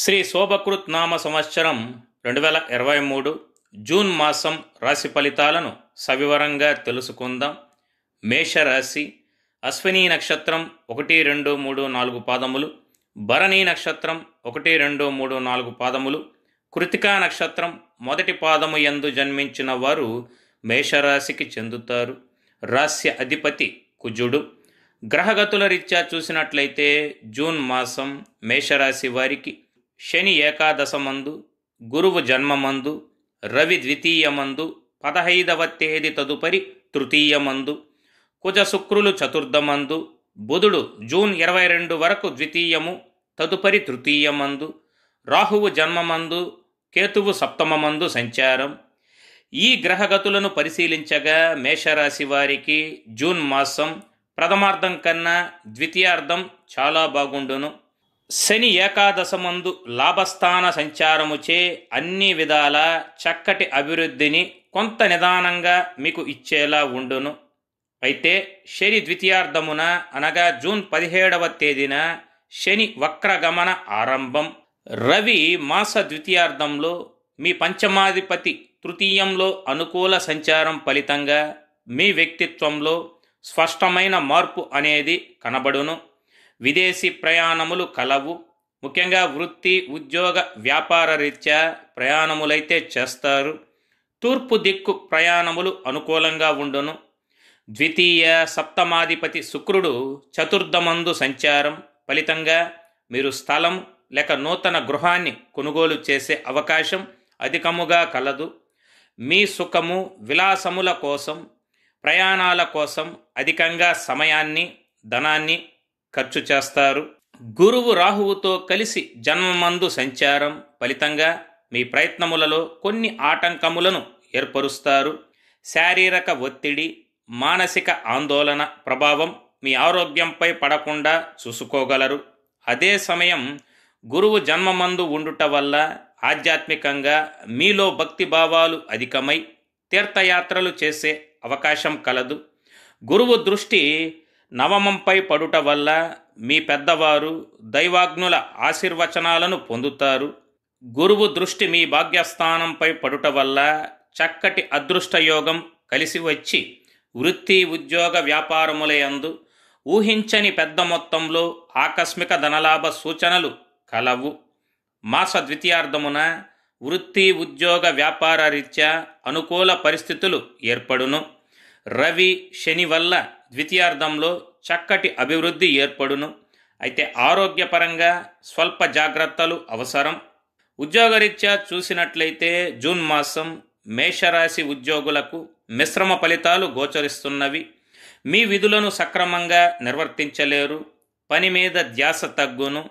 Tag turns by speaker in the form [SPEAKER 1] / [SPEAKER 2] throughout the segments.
[SPEAKER 1] శ్రీ శోభకృత్ నామ సంవత్సరం రెండు వేల ఇరవై మూడు జూన్ మాసం రాశి ఫలితాలను సవివరంగా తెలుసుకుందాం మేషరాశి అశ్విని నక్షత్రం ఒకటి రెండు మూడు నాలుగు పాదములు భరణి నక్షత్రం ఒకటి రెండు మూడు నాలుగు పాదములు కృతికా నక్షత్రం మొదటి పాదము ఎందు జన్మించిన వారు మేషరాశికి చెందుతారు రాస్య అధిపతి కుజుడు గ్రహగతుల రీత్యా చూసినట్లయితే జూన్ మాసం మేషరాశి వారికి శని ఏకాదశమందు గురువు జన్మమందు రవి ద్వితీయమందు పదహైదవ తేదీ తదుపరి తృతీయమందు కుజశుక్రులు చతుర్థమందు బుధుడు జూన్ ఇరవై రెండు వరకు ద్వితీయము తదుపరి తృతీయమందు రాహువు జన్మమందు కేతువు మందు సంచారం ఈ గ్రహగతులను పరిశీలించగా మేషరాశి వారికి జూన్ మాసం ప్రథమార్థం కన్నా ద్వితీయార్థం చాలా బాగుండును శని ఏకాదశమందు లాభస్థాన సంచారముచే అన్ని విధాల చక్కటి అభివృద్ధిని కొంత నిదానంగా మీకు ఇచ్చేలా ఉండును అయితే శని ద్వితీయార్థమున అనగా జూన్ పదిహేడవ తేదీన శని వక్రగమన ఆరంభం రవి మాస ద్వితీయార్థంలో మీ పంచమాధిపతి తృతీయంలో అనుకూల సంచారం ఫలితంగా మీ వ్యక్తిత్వంలో స్పష్టమైన మార్పు అనేది కనబడును విదేశీ ప్రయాణములు కలవు ముఖ్యంగా వృత్తి ఉద్యోగ వ్యాపార రీత్యా ప్రయాణములైతే చేస్తారు తూర్పు దిక్కు ప్రయాణములు అనుకూలంగా ఉండును ద్వితీయ సప్తమాధిపతి శుక్రుడు చతుర్థమందు సంచారం ఫలితంగా మీరు స్థలం లేక నూతన గృహాన్ని కొనుగోలు చేసే అవకాశం అధికముగా కలదు మీ సుఖము విలాసముల కోసం ప్రయాణాల కోసం అధికంగా సమయాన్ని ధనాన్ని ఖర్చు చేస్తారు గురువు రాహువుతో కలిసి జన్మమందు సంచారం ఫలితంగా మీ ప్రయత్నములలో కొన్ని ఆటంకములను ఏర్పరుస్తారు శారీరక ఒత్తిడి మానసిక ఆందోళన ప్రభావం మీ ఆరోగ్యంపై పడకుండా చూసుకోగలరు అదే సమయం గురువు జన్మమందు ఉండుట వల్ల ఆధ్యాత్మికంగా మీలో భక్తిభావాలు అధికమై తీర్థయాత్రలు చేసే అవకాశం కలదు గురువు దృష్టి నవమంపై పడుట వల్ల మీ పెద్దవారు దైవాగ్నుల ఆశీర్వచనాలను పొందుతారు గురువు దృష్టి మీ భాగ్యస్థానంపై పడుట వల్ల చక్కటి అదృష్టయోగం కలిసి వచ్చి వృత్తి ఉద్యోగ వ్యాపారములయందు ఊహించని పెద్ద మొత్తంలో ఆకస్మిక ధనలాభ సూచనలు కలవు మాస ద్వితీయార్థమున వృత్తి ఉద్యోగ వ్యాపార రీత్యా అనుకూల పరిస్థితులు ఏర్పడును రవి శని వల్ల ద్వితీయార్థంలో చక్కటి అభివృద్ధి ఏర్పడును అయితే ఆరోగ్యపరంగా స్వల్ప జాగ్రత్తలు అవసరం ఉద్యోగరీత్యా చూసినట్లయితే జూన్ మాసం మేషరాశి ఉద్యోగులకు మిశ్రమ ఫలితాలు గోచరిస్తున్నవి మీ విధులను సక్రమంగా నిర్వర్తించలేరు పని మీద ధ్యాస తగ్గును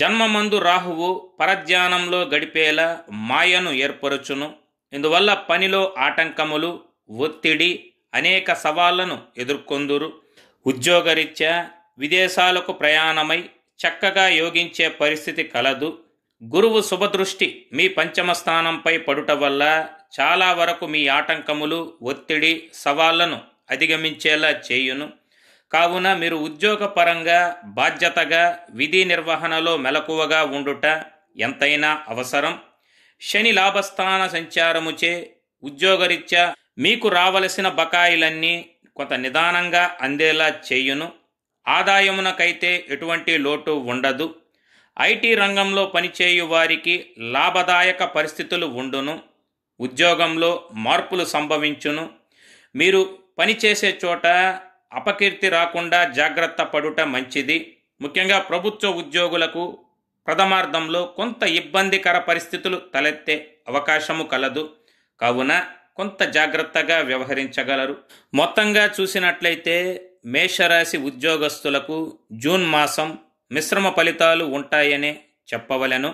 [SPEAKER 1] జన్మమందు రాహువు పరధ్యానంలో గడిపేలా మాయను ఏర్పరచును ఇందువల్ల పనిలో ఆటంకములు ఒత్తిడి అనేక సవాళ్లను ఎదుర్కొందురు ఉద్యోగరీత్యా విదేశాలకు ప్రయాణమై చక్కగా యోగించే పరిస్థితి కలదు గురువు శుభదృష్టి మీ పంచమ స్థానంపై పడుట వల్ల చాలా వరకు మీ ఆటంకములు ఒత్తిడి సవాళ్లను అధిగమించేలా చేయును కావున మీరు ఉద్యోగపరంగా బాధ్యతగా విధి నిర్వహణలో మెలకువగా ఉండుట ఎంతైనా అవసరం శని లాభస్థాన సంచారముచే ఉద్యోగరీత్యా మీకు రావలసిన బకాయిలన్నీ కొంత నిదానంగా అందేలా చేయును ఆదాయమునకైతే ఎటువంటి లోటు ఉండదు ఐటీ రంగంలో పనిచేయు వారికి లాభదాయక పరిస్థితులు ఉండును ఉద్యోగంలో మార్పులు సంభవించును మీరు పనిచేసే చోట అపకీర్తి రాకుండా జాగ్రత్త పడుట మంచిది ముఖ్యంగా ప్రభుత్వ ఉద్యోగులకు ప్రథమార్థంలో కొంత ఇబ్బందికర పరిస్థితులు తలెత్తే అవకాశము కలదు కావున కొంత జాగ్రత్తగా వ్యవహరించగలరు మొత్తంగా చూసినట్లయితే మేషరాశి ఉద్యోగస్తులకు జూన్ మాసం మిశ్రమ ఫలితాలు ఉంటాయనే చెప్పవలను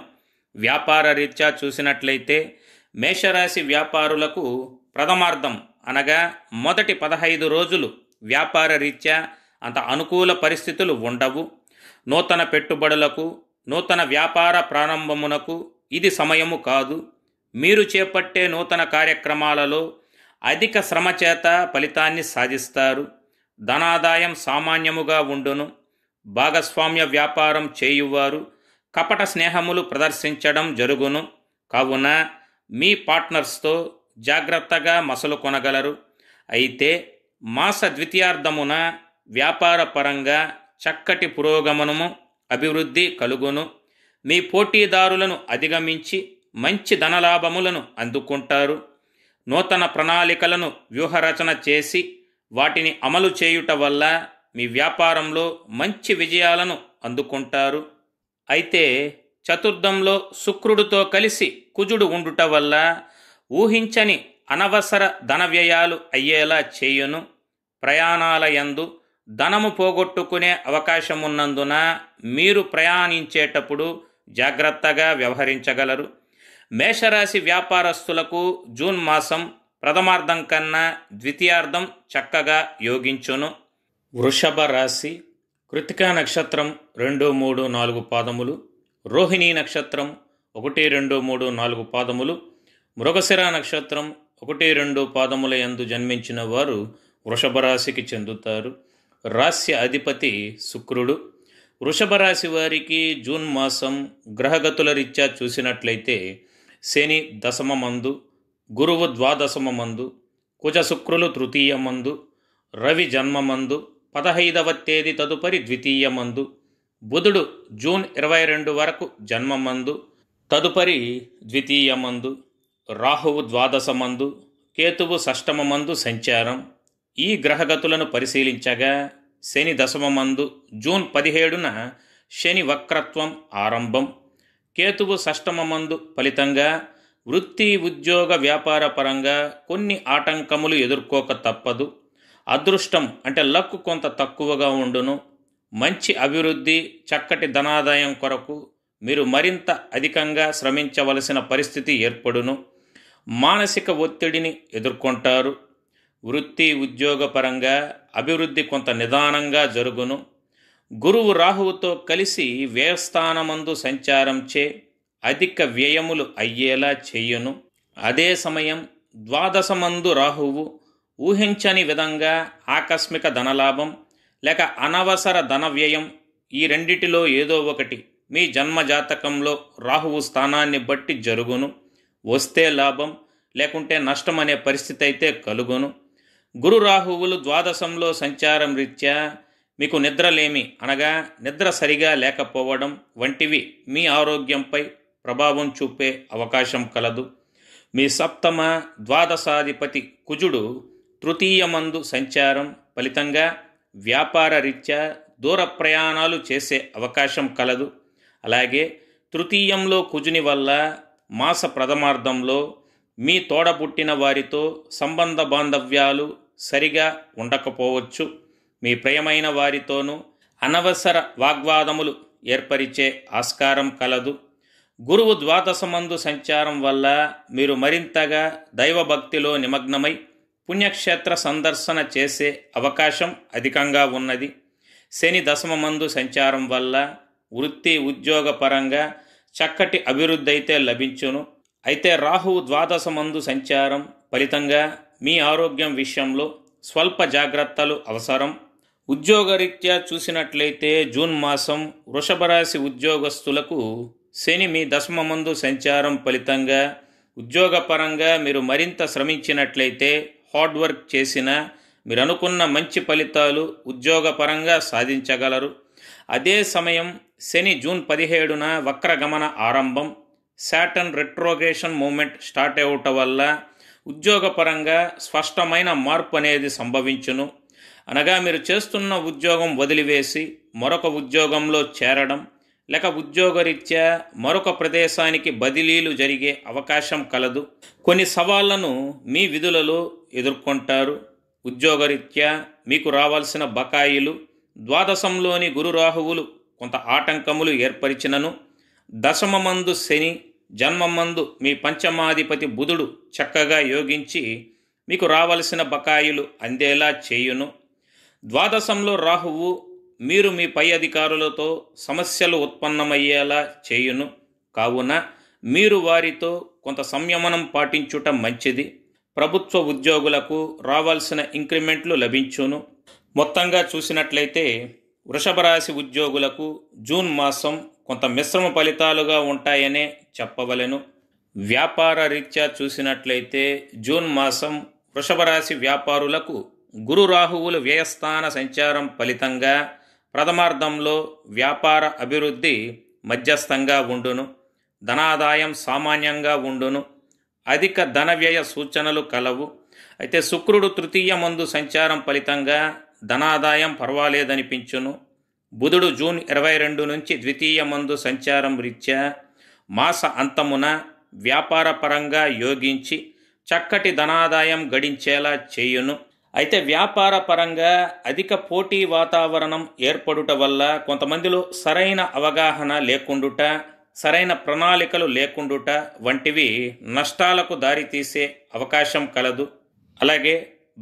[SPEAKER 1] వ్యాపార రీత్యా చూసినట్లయితే మేషరాశి వ్యాపారులకు ప్రథమార్థం అనగా మొదటి పదహైదు రోజులు వ్యాపార రీత్యా అంత అనుకూల పరిస్థితులు ఉండవు నూతన పెట్టుబడులకు నూతన వ్యాపార ప్రారంభమునకు ఇది సమయము కాదు మీరు చేపట్టే నూతన కార్యక్రమాలలో అధిక శ్రమ చేత ఫలితాన్ని సాధిస్తారు ధనాదాయం సామాన్యముగా ఉండును భాగస్వామ్య వ్యాపారం చేయువారు కపట స్నేహములు ప్రదర్శించడం జరుగును కావున మీ పార్ట్నర్స్తో జాగ్రత్తగా మసలు కొనగలరు అయితే మాస ద్వితీయార్థమున పరంగా చక్కటి పురోగమనము అభివృద్ధి కలుగును మీ పోటీదారులను అధిగమించి మంచి ధనలాభములను అందుకుంటారు నూతన ప్రణాళికలను వ్యూహరచన చేసి వాటిని అమలు చేయుట వల్ల మీ వ్యాపారంలో మంచి విజయాలను అందుకుంటారు అయితే చతుర్థంలో శుక్రుడితో కలిసి కుజుడు ఉండుట వల్ల ఊహించని అనవసర ధన వ్యయాలు అయ్యేలా చేయును ప్రయాణాలయందు ధనము పోగొట్టుకునే అవకాశం ఉన్నందున మీరు ప్రయాణించేటప్పుడు జాగ్రత్తగా వ్యవహరించగలరు మేషరాశి వ్యాపారస్తులకు జూన్ మాసం ప్రథమార్థం కన్నా ద్వితీయార్థం చక్కగా యోగించును వృషభ రాశి కృతికా నక్షత్రం రెండు మూడు నాలుగు పాదములు రోహిణీ నక్షత్రం ఒకటి రెండు మూడు నాలుగు పాదములు మృగశిర నక్షత్రం ఒకటి రెండు పాదముల యందు జన్మించిన వారు వృషభ రాశికి చెందుతారు రాస్య అధిపతి శుక్రుడు వృషభ రాశి వారికి జూన్ మాసం గ్రహగతుల రీత్యా చూసినట్లయితే శని దశమ మందు గురువు ద్వాదశమ మందు కుజశుక్రులు మందు రవి జన్మమందు పదహైదవ తేదీ తదుపరి ద్వితీయ మందు బుధుడు జూన్ ఇరవై రెండు వరకు జన్మమందు తదుపరి ద్వితీయ మందు రాహువు ద్వాదశ మందు కేతువు మందు సంచారం ఈ గ్రహగతులను పరిశీలించగా శని దశమ మందు జూన్ పదిహేడున శని వక్రత్వం ఆరంభం కేతువు షష్టమమందు ఫలితంగా వృత్తి ఉద్యోగ వ్యాపార పరంగా కొన్ని ఆటంకములు ఎదుర్కోక తప్పదు అదృష్టం అంటే లక్ కొంత తక్కువగా ఉండును మంచి అభివృద్ధి చక్కటి ధనాదాయం కొరకు మీరు మరింత అధికంగా శ్రమించవలసిన పరిస్థితి ఏర్పడును మానసిక ఒత్తిడిని ఎదుర్కొంటారు వృత్తి ఉద్యోగపరంగా అభివృద్ధి కొంత నిదానంగా జరుగును గురువు రాహువుతో కలిసి వ్యయస్థానమందు సంచారంచే అధిక వ్యయములు అయ్యేలా చేయును అదే సమయం ద్వాదశమందు రాహువు ఊహించని విధంగా ఆకస్మిక ధనలాభం లేక అనవసర ధన వ్యయం ఈ రెండిటిలో ఏదో ఒకటి మీ జన్మజాతకంలో రాహువు స్థానాన్ని బట్టి జరుగును వస్తే లాభం లేకుంటే నష్టం అనే పరిస్థితి అయితే కలుగును గురు రాహువులు ద్వాదశంలో సంచారం రీత్యా మీకు నిద్రలేమి అనగా నిద్ర సరిగా లేకపోవడం వంటివి మీ ఆరోగ్యంపై ప్రభావం చూపే అవకాశం కలదు మీ సప్తమ ద్వాదశాధిపతి కుజుడు తృతీయమందు సంచారం ఫలితంగా వ్యాపార రీత్యా దూర ప్రయాణాలు చేసే అవకాశం కలదు అలాగే తృతీయంలో కుజుని వల్ల మాస ప్రథమార్థంలో మీ తోడబుట్టిన వారితో సంబంధ బాంధవ్యాలు సరిగా ఉండకపోవచ్చు మీ ప్రియమైన వారితోనూ అనవసర వాగ్వాదములు ఏర్పరిచే ఆస్కారం కలదు గురువు ద్వాదశమందు సంచారం వల్ల మీరు మరింతగా దైవభక్తిలో నిమగ్నమై పుణ్యక్షేత్ర సందర్శన చేసే అవకాశం అధికంగా ఉన్నది శని దశమ మందు సంచారం వల్ల వృత్తి ఉద్యోగపరంగా చక్కటి అభివృద్ధి అయితే లభించును అయితే రాహువు మందు సంచారం ఫలితంగా మీ ఆరోగ్యం విషయంలో స్వల్ప జాగ్రత్తలు అవసరం ఉద్యోగరీత్యా చూసినట్లయితే జూన్ మాసం వృషభరాశి ఉద్యోగస్తులకు శని మీ దశమ మందు సంచారం ఫలితంగా ఉద్యోగపరంగా మీరు మరింత శ్రమించినట్లయితే హార్డ్ వర్క్ చేసిన మీరు అనుకున్న మంచి ఫలితాలు ఉద్యోగపరంగా సాధించగలరు అదే సమయం శని జూన్ పదిహేడున వక్రగమన ఆరంభం శాటన్ రెట్రోగేషన్ మూమెంట్ స్టార్ట్ అవ్వటం వల్ల ఉద్యోగపరంగా స్పష్టమైన మార్పు అనేది సంభవించును అనగా మీరు చేస్తున్న ఉద్యోగం వదిలివేసి మరొక ఉద్యోగంలో చేరడం లేక ఉద్యోగరీత్యా మరొక ప్రదేశానికి బదిలీలు జరిగే అవకాశం కలదు కొన్ని సవాళ్లను మీ విధులలో ఎదుర్కొంటారు ఉద్యోగరీత్యా మీకు రావాల్సిన బకాయిలు ద్వాదశంలోని గురురాహువులు కొంత ఆటంకములు ఏర్పరిచినను దశమందు శని జన్మమందు మీ పంచమాధిపతి బుధుడు చక్కగా యోగించి మీకు రావలసిన బకాయిలు అందేలా చేయును ద్వాదశంలో రాహువు మీరు మీ పై అధికారులతో సమస్యలు ఉత్పన్నమయ్యేలా చేయును కావున మీరు వారితో కొంత సంయమనం పాటించుట మంచిది ప్రభుత్వ ఉద్యోగులకు రావాల్సిన ఇంక్రిమెంట్లు లభించును మొత్తంగా చూసినట్లయితే వృషభ రాశి ఉద్యోగులకు జూన్ మాసం కొంత మిశ్రమ ఫలితాలుగా ఉంటాయనే చెప్పవలెను వ్యాపార రీత్యా చూసినట్లయితే జూన్ మాసం వృషభ రాశి వ్యాపారులకు గురు రాహువులు వ్యయస్థాన సంచారం ఫలితంగా ప్రథమార్థంలో వ్యాపార అభివృద్ధి మధ్యస్థంగా ఉండును ధనాదాయం సామాన్యంగా ఉండును అధిక ధన వ్యయ సూచనలు కలవు అయితే శుక్రుడు తృతీయ మందు సంచారం ఫలితంగా ధనాదాయం పర్వాలేదనిపించును బుధుడు జూన్ ఇరవై రెండు నుంచి ద్వితీయ మందు సంచారం రీత్యా మాస అంతమున వ్యాపార పరంగా యోగించి చక్కటి ధనాదాయం గడించేలా చేయును అయితే వ్యాపార పరంగా అధిక పోటీ వాతావరణం ఏర్పడుట వల్ల కొంతమందిలో సరైన అవగాహన లేకుండుట సరైన ప్రణాళికలు లేకుండుట వంటివి నష్టాలకు దారితీసే అవకాశం కలదు అలాగే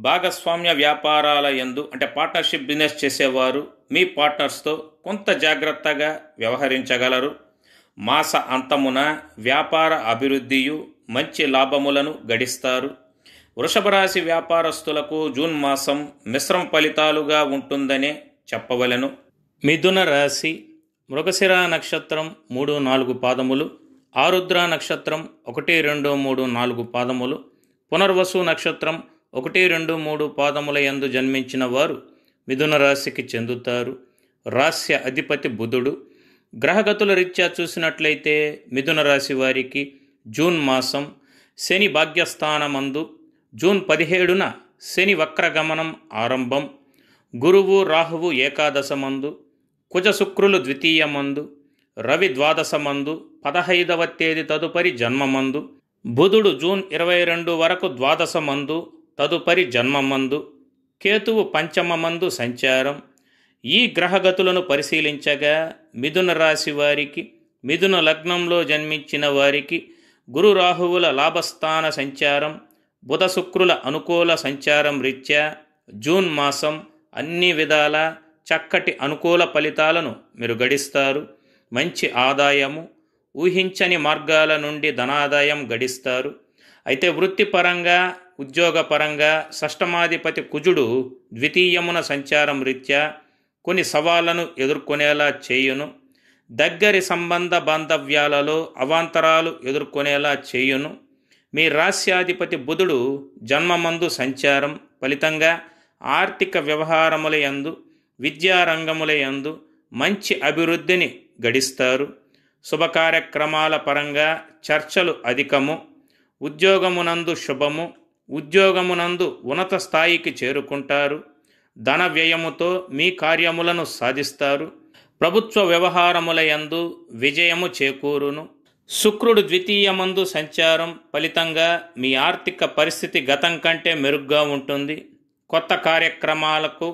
[SPEAKER 1] భాగస్వామ్య వ్యాపారాల ఎందు అంటే పార్ట్నర్షిప్ బిజినెస్ చేసేవారు మీ పార్ట్నర్స్తో కొంత జాగ్రత్తగా వ్యవహరించగలరు మాస అంతమున వ్యాపార అభివృద్ధియు మంచి లాభములను గడిస్తారు వృషభ రాశి వ్యాపారస్తులకు జూన్ మాసం మిశ్రమ ఫలితాలుగా ఉంటుందనే చెప్పవలను మిథున రాశి మృగశిర నక్షత్రం మూడు నాలుగు పాదములు ఆరుద్ర నక్షత్రం ఒకటి రెండు మూడు నాలుగు పాదములు పునర్వసు నక్షత్రం ఒకటి రెండు మూడు పాదముల యందు జన్మించిన వారు మిథున రాశికి చెందుతారు రాస్య అధిపతి బుధుడు గ్రహగతుల రీత్యా చూసినట్లయితే మిథున రాశి వారికి జూన్ మాసం శని భాగ్యస్థానమందు జూన్ పదిహేడున శని వక్రగమనం ఆరంభం గురువు రాహువు ఏకాదశ మందు కుజశుక్రులు మందు రవి ద్వాదశ మందు పదహైదవ తేదీ తదుపరి జన్మమందు బుధుడు జూన్ ఇరవై రెండు వరకు ద్వాదశ మందు తదుపరి జన్మమందు కేతువు పంచమ మందు సంచారం ఈ గ్రహగతులను పరిశీలించగా మిథున రాశి వారికి మిథున లగ్నంలో జన్మించిన వారికి గురు రాహువుల లాభస్థాన సంచారం బుధ శుక్రుల అనుకూల సంచారం రీత్యా జూన్ మాసం అన్ని విధాల చక్కటి అనుకూల ఫలితాలను మీరు గడిస్తారు మంచి ఆదాయము ఊహించని మార్గాల నుండి ధనాదాయం గడిస్తారు అయితే వృత్తిపరంగా ఉద్యోగపరంగా షష్టమాధిపతి కుజుడు ద్వితీయమున సంచారం రీత్యా కొన్ని సవాళ్లను ఎదుర్కొనేలా చేయును దగ్గరి సంబంధ బాంధవ్యాలలో అవాంతరాలు ఎదుర్కొనేలా చేయును మీ రాస్యాధిపతి బుధుడు జన్మమందు సంచారం ఫలితంగా ఆర్థిక వ్యవహారములయందు విద్యారంగములయందు మంచి అభివృద్ధిని గడిస్తారు శుభకార్యక్రమాల పరంగా చర్చలు అధికము ఉద్యోగమునందు శుభము ఉద్యోగమునందు ఉన్నత స్థాయికి చేరుకుంటారు ధన వ్యయముతో మీ కార్యములను సాధిస్తారు ప్రభుత్వ వ్యవహారములయందు విజయము చేకూరును శుక్రుడు ద్వితీయ మందు సంచారం ఫలితంగా మీ ఆర్థిక పరిస్థితి గతం కంటే మెరుగ్గా ఉంటుంది కొత్త కార్యక్రమాలకు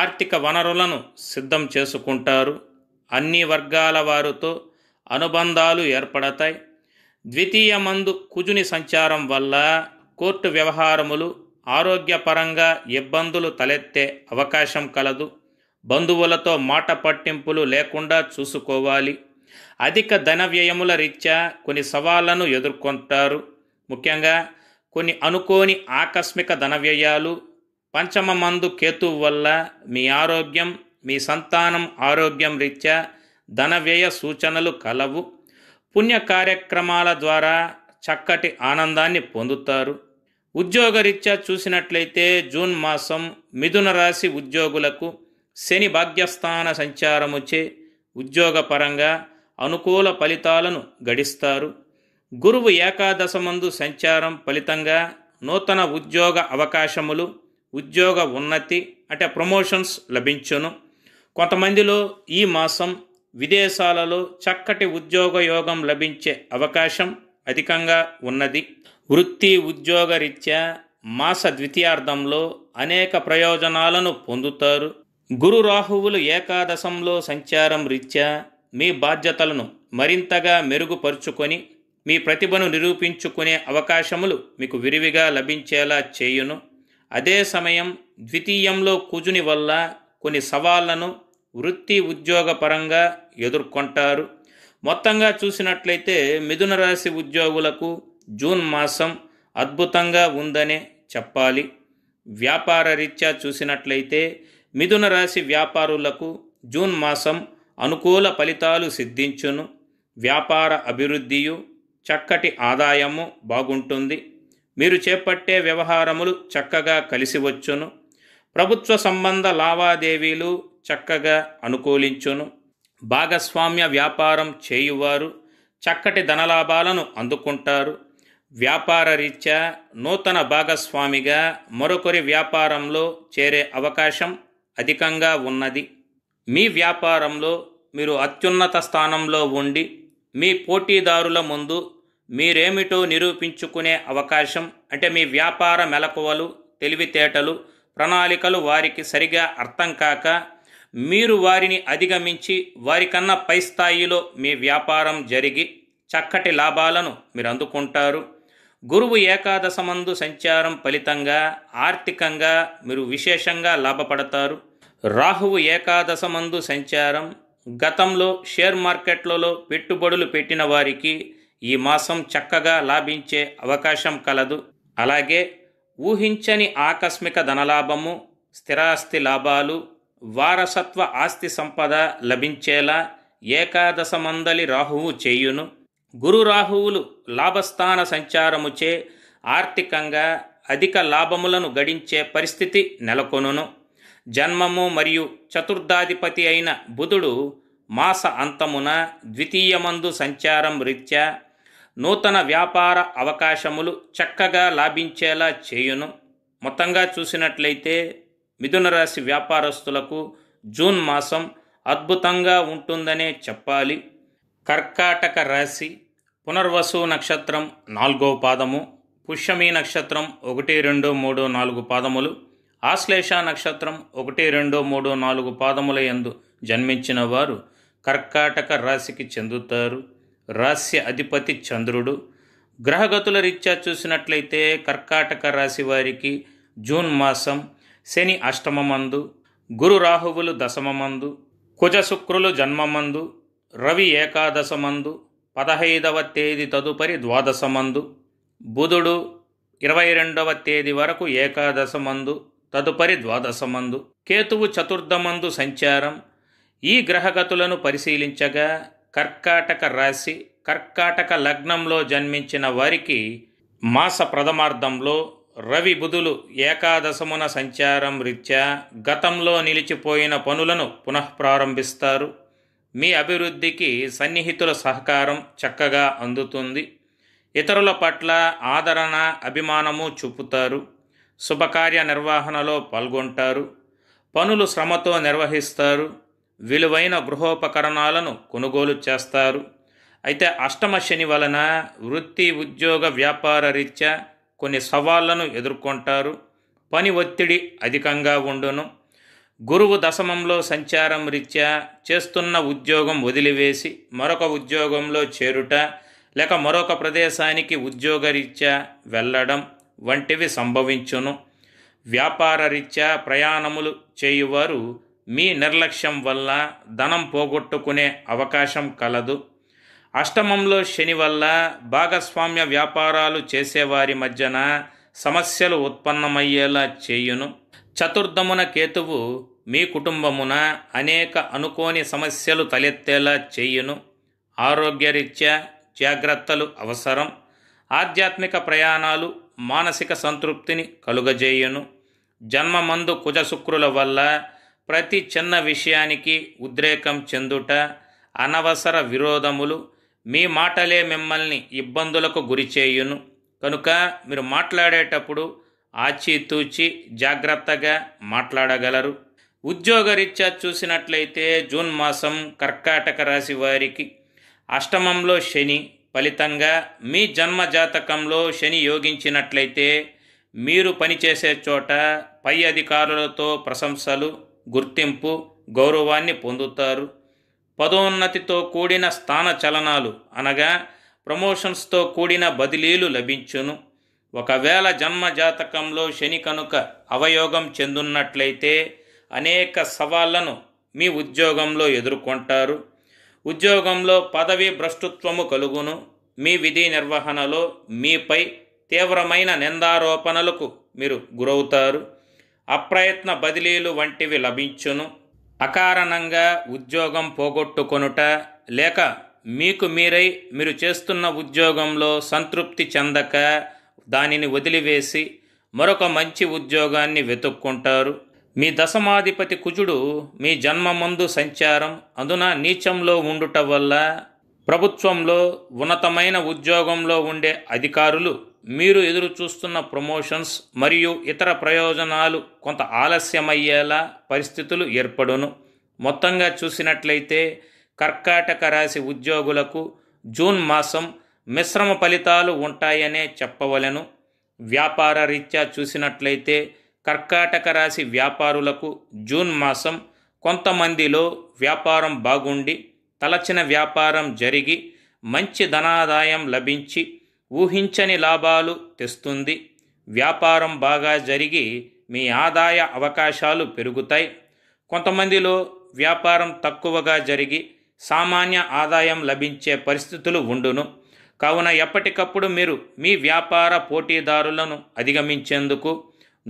[SPEAKER 1] ఆర్థిక వనరులను సిద్ధం చేసుకుంటారు అన్ని వర్గాల వారితో అనుబంధాలు ఏర్పడతాయి ద్వితీయ మందు కుజుని సంచారం వల్ల కోర్టు వ్యవహారములు ఆరోగ్యపరంగా ఇబ్బందులు తలెత్తే అవకాశం కలదు బంధువులతో మాట పట్టింపులు లేకుండా చూసుకోవాలి అధిక ధన వ్యయముల రీత్యా కొన్ని సవాళ్లను ఎదుర్కొంటారు ముఖ్యంగా కొన్ని అనుకోని ఆకస్మిక ధన వ్యయాలు పంచమ మందు కేతు వల్ల మీ ఆరోగ్యం మీ సంతానం ఆరోగ్యం రీత్యా ధన వ్యయ సూచనలు కలవు పుణ్య కార్యక్రమాల ద్వారా చక్కటి ఆనందాన్ని పొందుతారు ఉద్యోగరీత్యా చూసినట్లయితే జూన్ మాసం మిథున రాశి ఉద్యోగులకు శని భాగ్యస్థాన సంచారముచే ఉద్యోగపరంగా అనుకూల ఫలితాలను గడిస్తారు గురువు ఏకాదశమందు సంచారం ఫలితంగా నూతన ఉద్యోగ అవకాశములు ఉద్యోగ ఉన్నతి అంటే ప్రమోషన్స్ లభించును కొంతమందిలో ఈ మాసం విదేశాలలో చక్కటి ఉద్యోగ యోగం లభించే అవకాశం అధికంగా ఉన్నది వృత్తి ఉద్యోగ రీత్యా మాస ద్వితీయార్థంలో అనేక ప్రయోజనాలను పొందుతారు గురు రాహువులు ఏకాదశంలో సంచారం రీత్యా మీ బాధ్యతలను మరింతగా మెరుగుపరుచుకొని మీ ప్రతిభను నిరూపించుకునే అవకాశములు మీకు విరివిగా లభించేలా చేయును అదే సమయం ద్వితీయంలో కూజుని వల్ల కొన్ని సవాళ్లను వృత్తి ఉద్యోగపరంగా ఎదుర్కొంటారు మొత్తంగా చూసినట్లయితే మిథున రాశి ఉద్యోగులకు జూన్ మాసం అద్భుతంగా ఉందనే చెప్పాలి వ్యాపార రీత్యా చూసినట్లయితే మిథున రాశి వ్యాపారులకు జూన్ మాసం అనుకూల ఫలితాలు సిద్ధించును వ్యాపార అభివృద్ధియు చక్కటి ఆదాయము బాగుంటుంది మీరు చేపట్టే వ్యవహారములు చక్కగా కలిసి వచ్చును ప్రభుత్వ సంబంధ లావాదేవీలు చక్కగా అనుకూలించును భాగస్వామ్య వ్యాపారం చేయువారు చక్కటి ధనలాభాలను అందుకుంటారు వ్యాపార రీత్యా నూతన భాగస్వామిగా మరొకరి వ్యాపారంలో చేరే అవకాశం అధికంగా ఉన్నది మీ వ్యాపారంలో మీరు అత్యున్నత స్థానంలో ఉండి మీ పోటీదారుల ముందు మీరేమిటో నిరూపించుకునే అవకాశం అంటే మీ వ్యాపార మెలకువలు తెలివితేటలు ప్రణాళికలు వారికి సరిగా అర్థం కాక మీరు వారిని అధిగమించి వారికన్నా పై స్థాయిలో మీ వ్యాపారం జరిగి చక్కటి లాభాలను మీరు అందుకుంటారు గురువు ఏకాదశమందు సంచారం ఫలితంగా ఆర్థికంగా మీరు విశేషంగా లాభపడతారు రాహువు ఏకాదశమందు సంచారం గతంలో షేర్ మార్కెట్లలో పెట్టుబడులు పెట్టిన వారికి ఈ మాసం చక్కగా లాభించే అవకాశం కలదు అలాగే ఊహించని ఆకస్మిక ధనలాభము స్థిరాస్తి లాభాలు వారసత్వ ఆస్తి సంపద లభించేలా ఏకాదశమందలి రాహువు చేయును గురు రాహువులు లాభస్థాన సంచారముచే ఆర్థికంగా అధిక లాభములను గడించే పరిస్థితి నెలకొనును జన్మము మరియు చతుర్థాధిపతి అయిన బుధుడు మాస అంతమున ద్వితీయమందు సంచారం రీత్యా నూతన వ్యాపార అవకాశములు చక్కగా లాభించేలా చేయును మొత్తంగా చూసినట్లయితే మిథున రాశి వ్యాపారస్తులకు జూన్ మాసం అద్భుతంగా ఉంటుందనే చెప్పాలి కర్కాటక రాశి పునర్వసు నక్షత్రం నాలుగో పాదము పుష్యమి నక్షత్రం ఒకటి రెండు మూడు నాలుగు పాదములు ఆశ్లేష నక్షత్రం ఒకటి రెండు మూడు నాలుగు పాదముల ఎందు జన్మించిన వారు కర్కాటక రాశికి చెందుతారు రాశి అధిపతి చంద్రుడు గ్రహగతుల రీత్యా చూసినట్లయితే కర్కాటక రాశి వారికి జూన్ మాసం శని అష్టమమందు గురు రాహువులు దశమమందు కుజ శుక్రులు జన్మమందు రవి ఏకాదశమందు పదహైదవ తేదీ తదుపరి ద్వాదశమందు బుధుడు ఇరవై రెండవ తేదీ వరకు ఏకాదశమందు తదుపరి ద్వాదశమందు కేతువు చతుర్థమందు సంచారం ఈ గ్రహగతులను పరిశీలించగా కర్కాటక రాశి కర్కాటక లగ్నంలో జన్మించిన వారికి మాస ప్రథమార్థంలో రవి బుధులు ఏకాదశమున సంచారం రీత్యా గతంలో నిలిచిపోయిన పనులను పునఃప్రారంభిస్తారు మీ అభివృద్ధికి సన్నిహితుల సహకారం చక్కగా అందుతుంది ఇతరుల పట్ల ఆదరణ అభిమానము చూపుతారు శుభకార్య నిర్వహణలో పాల్గొంటారు పనులు శ్రమతో నిర్వహిస్తారు విలువైన గృహోపకరణాలను కొనుగోలు చేస్తారు అయితే అష్టమ శని వలన వృత్తి ఉద్యోగ వ్యాపార రీత్యా కొన్ని సవాళ్లను ఎదుర్కొంటారు పని ఒత్తిడి అధికంగా ఉండును గురువు దశమంలో సంచారం రీత్యా చేస్తున్న ఉద్యోగం వదిలివేసి మరొక ఉద్యోగంలో చేరుట లేక మరొక ప్రదేశానికి ఉద్యోగరీత్యా వెళ్ళడం వంటివి సంభవించును వ్యాపార రీత్యా ప్రయాణములు చేయువారు మీ నిర్లక్ష్యం వల్ల ధనం పోగొట్టుకునే అవకాశం కలదు అష్టమంలో శని వల్ల భాగస్వామ్య వ్యాపారాలు చేసేవారి మధ్యన సమస్యలు ఉత్పన్నమయ్యేలా చేయును చతుర్థమున కేతువు మీ కుటుంబమున అనేక అనుకోని సమస్యలు తలెత్తేలా చేయును ఆరోగ్యరీత్యా జాగ్రత్తలు అవసరం ఆధ్యాత్మిక ప్రయాణాలు మానసిక సంతృప్తిని కలుగజేయును జన్మమందు కుజశుక్రుల వల్ల ప్రతి చిన్న విషయానికి ఉద్రేకం చెందుట అనవసర విరోధములు మీ మాటలే మిమ్మల్ని ఇబ్బందులకు గురిచేయును కనుక మీరు మాట్లాడేటప్పుడు ఆచితూచి జాగ్రత్తగా మాట్లాడగలరు ఉద్యోగరీత్యా చూసినట్లయితే జూన్ మాసం కర్కాటక రాశి వారికి అష్టమంలో శని ఫలితంగా మీ జన్మ జాతకంలో శని యోగించినట్లయితే మీరు పనిచేసే చోట పై అధికారులతో ప్రశంసలు గుర్తింపు గౌరవాన్ని పొందుతారు పదోన్నతితో కూడిన స్థాన చలనాలు అనగా ప్రమోషన్స్తో కూడిన బదిలీలు లభించును ఒకవేళ జన్మ జాతకంలో శని కనుక అవయోగం చెందున్నట్లయితే అనేక సవాళ్లను మీ ఉద్యోగంలో ఎదుర్కొంటారు ఉద్యోగంలో పదవి భ్రష్టుత్వము కలుగును మీ విధి నిర్వహణలో మీపై తీవ్రమైన నిందారోపణలకు మీరు గురవుతారు అప్రయత్న బదిలీలు వంటివి లభించును అకారణంగా ఉద్యోగం పోగొట్టుకొనుట లేక మీకు మీరై మీరు చేస్తున్న ఉద్యోగంలో సంతృప్తి చెందక దానిని వదిలివేసి మరొక మంచి ఉద్యోగాన్ని వెతుక్కుంటారు మీ దశమాధిపతి కుజుడు మీ జన్మమందు సంచారం అందున నీచంలో ఉండుట వల్ల ప్రభుత్వంలో ఉన్నతమైన ఉద్యోగంలో ఉండే అధికారులు మీరు ఎదురు చూస్తున్న ప్రమోషన్స్ మరియు ఇతర ప్రయోజనాలు కొంత ఆలస్యమయ్యేలా పరిస్థితులు ఏర్పడును మొత్తంగా చూసినట్లయితే కర్కాటక రాశి ఉద్యోగులకు జూన్ మాసం మిశ్రమ ఫలితాలు ఉంటాయనే చెప్పవలను వ్యాపార రీత్యా చూసినట్లయితే కర్కాటక రాశి వ్యాపారులకు జూన్ మాసం కొంతమందిలో వ్యాపారం బాగుండి తలచిన వ్యాపారం జరిగి మంచి ధనాదాయం లభించి ఊహించని లాభాలు తెస్తుంది వ్యాపారం బాగా జరిగి మీ ఆదాయ అవకాశాలు పెరుగుతాయి కొంతమందిలో వ్యాపారం తక్కువగా జరిగి సామాన్య ఆదాయం లభించే పరిస్థితులు ఉండును కావున ఎప్పటికప్పుడు మీరు మీ వ్యాపార పోటీదారులను అధిగమించేందుకు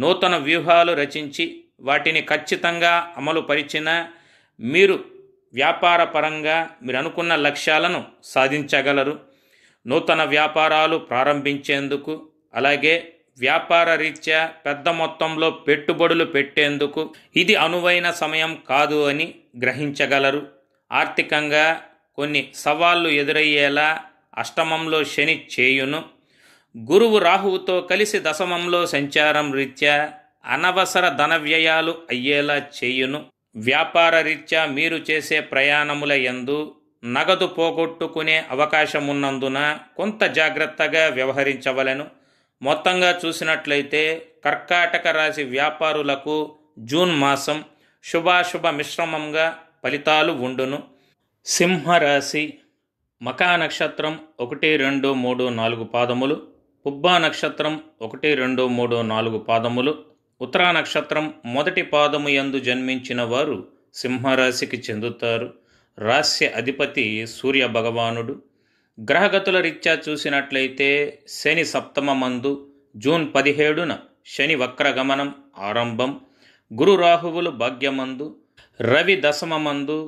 [SPEAKER 1] నూతన వ్యూహాలు రచించి వాటిని ఖచ్చితంగా అమలు పరిచిన మీరు వ్యాపారపరంగా మీరు అనుకున్న లక్ష్యాలను సాధించగలరు నూతన వ్యాపారాలు ప్రారంభించేందుకు అలాగే వ్యాపార రీత్యా పెద్ద మొత్తంలో పెట్టుబడులు పెట్టేందుకు ఇది అనువైన సమయం కాదు అని గ్రహించగలరు ఆర్థికంగా కొన్ని సవాళ్ళు ఎదురయ్యేలా అష్టమంలో శని చేయును గురువు రాహువుతో కలిసి దశమంలో సంచారం రీత్యా అనవసర ధన వ్యయాలు అయ్యేలా చేయును వ్యాపార రీత్యా మీరు చేసే ప్రయాణముల ఎందు నగదు పోగొట్టుకునే అవకాశమున్నందున కొంత జాగ్రత్తగా వ్యవహరించవలను మొత్తంగా చూసినట్లయితే కర్కాటక రాశి వ్యాపారులకు జూన్ మాసం శుభాశుభ మిశ్రమంగా ఫలితాలు ఉండును సింహరాశి మకా నక్షత్రం ఒకటి రెండు మూడు నాలుగు పాదములు పుబ్బా నక్షత్రం ఒకటి రెండు మూడు నాలుగు పాదములు ఉత్తరా నక్షత్రం మొదటి పాదము యందు జన్మించిన వారు సింహరాశికి చెందుతారు రాస్య అధిపతి సూర్య భగవానుడు గ్రహగతుల రీత్యా చూసినట్లయితే శని సప్తమ మందు జూన్ పదిహేడున శని వక్రగమనం ఆరంభం గురు రాహువులు భాగ్యమందు రవి దశమ మందు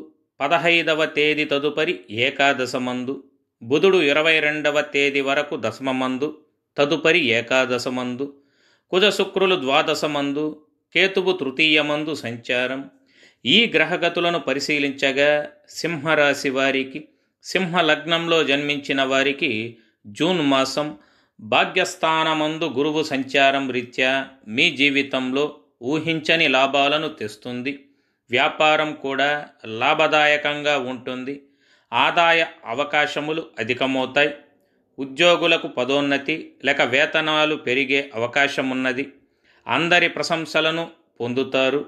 [SPEAKER 1] పదహైదవ తేదీ తదుపరి ఏకాదశమందు బుధుడు ఇరవై రెండవ తేదీ వరకు దశమ మందు తదుపరి ఏకాదశమందు కుజశుక్రులు ద్వాదశమందు కేతువు తృతీయమందు సంచారం ఈ గ్రహగతులను పరిశీలించగా సింహరాశి వారికి సింహలగ్నంలో జన్మించిన వారికి జూన్ మాసం భాగ్యస్థానమందు గురువు సంచారం రీత్యా మీ జీవితంలో ఊహించని లాభాలను తెస్తుంది వ్యాపారం కూడా లాభదాయకంగా ఉంటుంది ఆదాయ అవకాశములు అధికమవుతాయి ఉద్యోగులకు పదోన్నతి లేక వేతనాలు పెరిగే అవకాశం ఉన్నది అందరి ప్రశంసలను పొందుతారు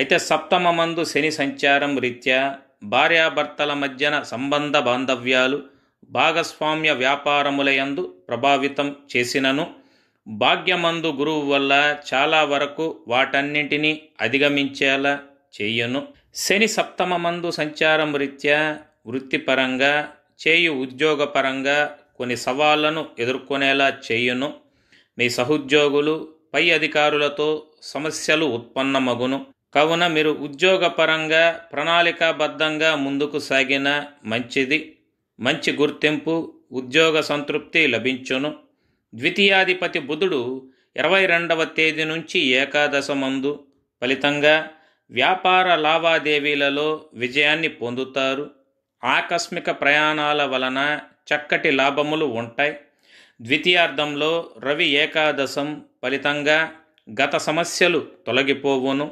[SPEAKER 1] అయితే సప్తమ మందు శని సంచారం రీత్యా భార్యాభర్తల మధ్యన సంబంధ బాంధవ్యాలు భాగస్వామ్య వ్యాపారములయందు ప్రభావితం చేసినను భాగ్యమందు గురువు వల్ల చాలా వరకు వాటన్నింటినీ అధిగమించేలా చేయను శని సప్తమ మందు సంచారం రీత్యా వృత్తిపరంగా చేయు ఉద్యోగపరంగా కొన్ని సవాళ్లను ఎదుర్కొనేలా చేయును మీ సహోద్యోగులు పై అధికారులతో సమస్యలు ఉత్పన్నమగును కావున మీరు ఉద్యోగపరంగా ప్రణాళికాబద్ధంగా ముందుకు సాగిన మంచిది మంచి గుర్తింపు ఉద్యోగ సంతృప్తి లభించును ద్వితీయాధిపతి బుధుడు ఇరవై రెండవ తేదీ నుంచి ఏకాదశమందు ఫలితంగా వ్యాపార లావాదేవీలలో విజయాన్ని పొందుతారు ఆకస్మిక ప్రయాణాల వలన చక్కటి లాభములు ఉంటాయి ద్వితీయార్థంలో రవి ఏకాదశం ఫలితంగా గత సమస్యలు తొలగిపోవును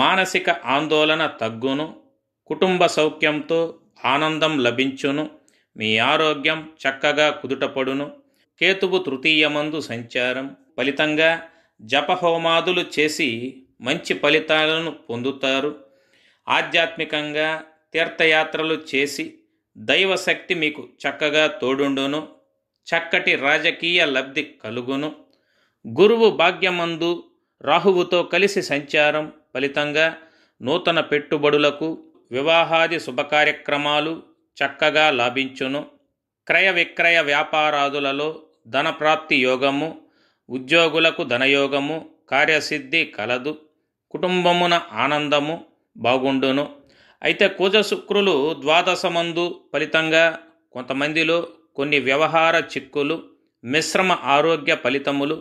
[SPEAKER 1] మానసిక ఆందోళన తగ్గును కుటుంబ సౌఖ్యంతో ఆనందం లభించును మీ ఆరోగ్యం చక్కగా కుదుటపడును కేతువు తృతీయమందు సంచారం ఫలితంగా జపహోమాదులు చేసి మంచి ఫలితాలను పొందుతారు ఆధ్యాత్మికంగా తీర్థయాత్రలు చేసి దైవశక్తి మీకు చక్కగా తోడుండును చక్కటి రాజకీయ లబ్ధి కలుగును గురువు భాగ్యమందు రాహువుతో కలిసి సంచారం ఫలితంగా నూతన పెట్టుబడులకు వివాహాది శుభకార్యక్రమాలు చక్కగా లాభించును క్రయ విక్రయ వ్యాపారాదులలో ధనప్రాప్తి యోగము ఉద్యోగులకు ధనయోగము కార్యసిద్ధి కలదు కుటుంబమున ఆనందము బాగుండును అయితే కుజ శుక్రులు మందు ఫలితంగా కొంతమందిలో కొన్ని వ్యవహార చిక్కులు మిశ్రమ ఆరోగ్య ఫలితములు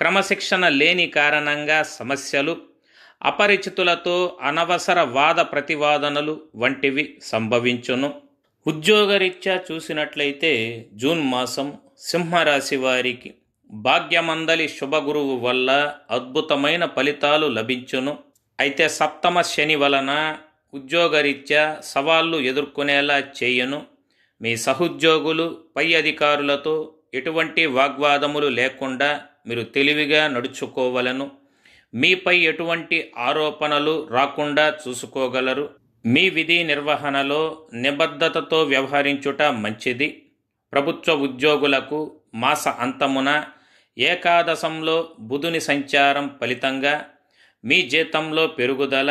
[SPEAKER 1] క్రమశిక్షణ లేని కారణంగా సమస్యలు అపరిచితులతో అనవసర వాద ప్రతివాదనలు వంటివి సంభవించును ఉద్యోగరీత్యా చూసినట్లయితే జూన్ మాసం సింహరాశి వారికి భాగ్యమందలి శుభగురువు వల్ల అద్భుతమైన ఫలితాలు లభించును అయితే సప్తమ శని వలన ఉద్యోగరీత్యా సవాళ్లు ఎదుర్కొనేలా చేయను మీ సహుద్యోగులు పై అధికారులతో ఎటువంటి వాగ్వాదములు లేకుండా మీరు తెలివిగా నడుచుకోవలను మీపై ఎటువంటి ఆరోపణలు రాకుండా చూసుకోగలరు మీ విధి నిర్వహణలో నిబద్ధతతో వ్యవహరించుట మంచిది ప్రభుత్వ ఉద్యోగులకు మాస అంతమున ఏకాదశంలో బుధుని సంచారం ఫలితంగా మీ జీతంలో పెరుగుదల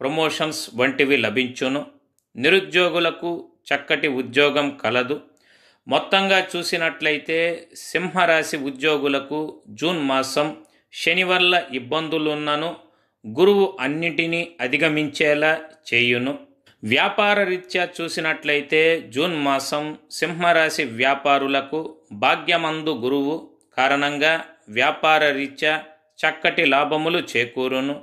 [SPEAKER 1] ప్రమోషన్స్ వంటివి లభించును నిరుద్యోగులకు చక్కటి ఉద్యోగం కలదు మొత్తంగా చూసినట్లయితే సింహరాశి ఉద్యోగులకు జూన్ మాసం శని వల్ల ఇబ్బందులున్నను గురువు అన్నిటినీ అధిగమించేలా చేయును వ్యాపార రీత్యా చూసినట్లయితే జూన్ మాసం సింహరాశి వ్యాపారులకు భాగ్యమందు గురువు కారణంగా వ్యాపార రీత్యా చక్కటి లాభములు చేకూరును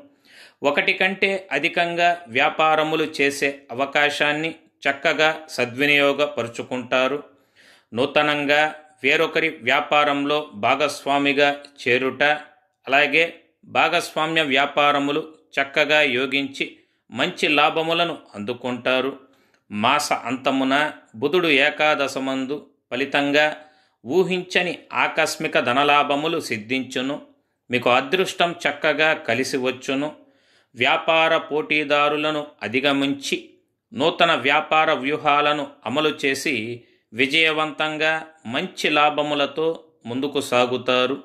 [SPEAKER 1] ఒకటి కంటే అధికంగా వ్యాపారములు చేసే అవకాశాన్ని చక్కగా సద్వినియోగపరుచుకుంటారు నూతనంగా వేరొకరి వ్యాపారంలో భాగస్వామిగా చేరుట అలాగే భాగస్వామ్య వ్యాపారములు చక్కగా యోగించి మంచి లాభములను అందుకుంటారు మాస అంతమున బుధుడు ఏకాదశమందు ఫలితంగా ఊహించని ఆకస్మిక ధనలాభములు సిద్ధించును మీకు అదృష్టం చక్కగా కలిసి వచ్చును వ్యాపార పోటీదారులను అధిగమించి నూతన వ్యాపార వ్యూహాలను అమలు చేసి విజయవంతంగా మంచి లాభములతో ముందుకు సాగుతారు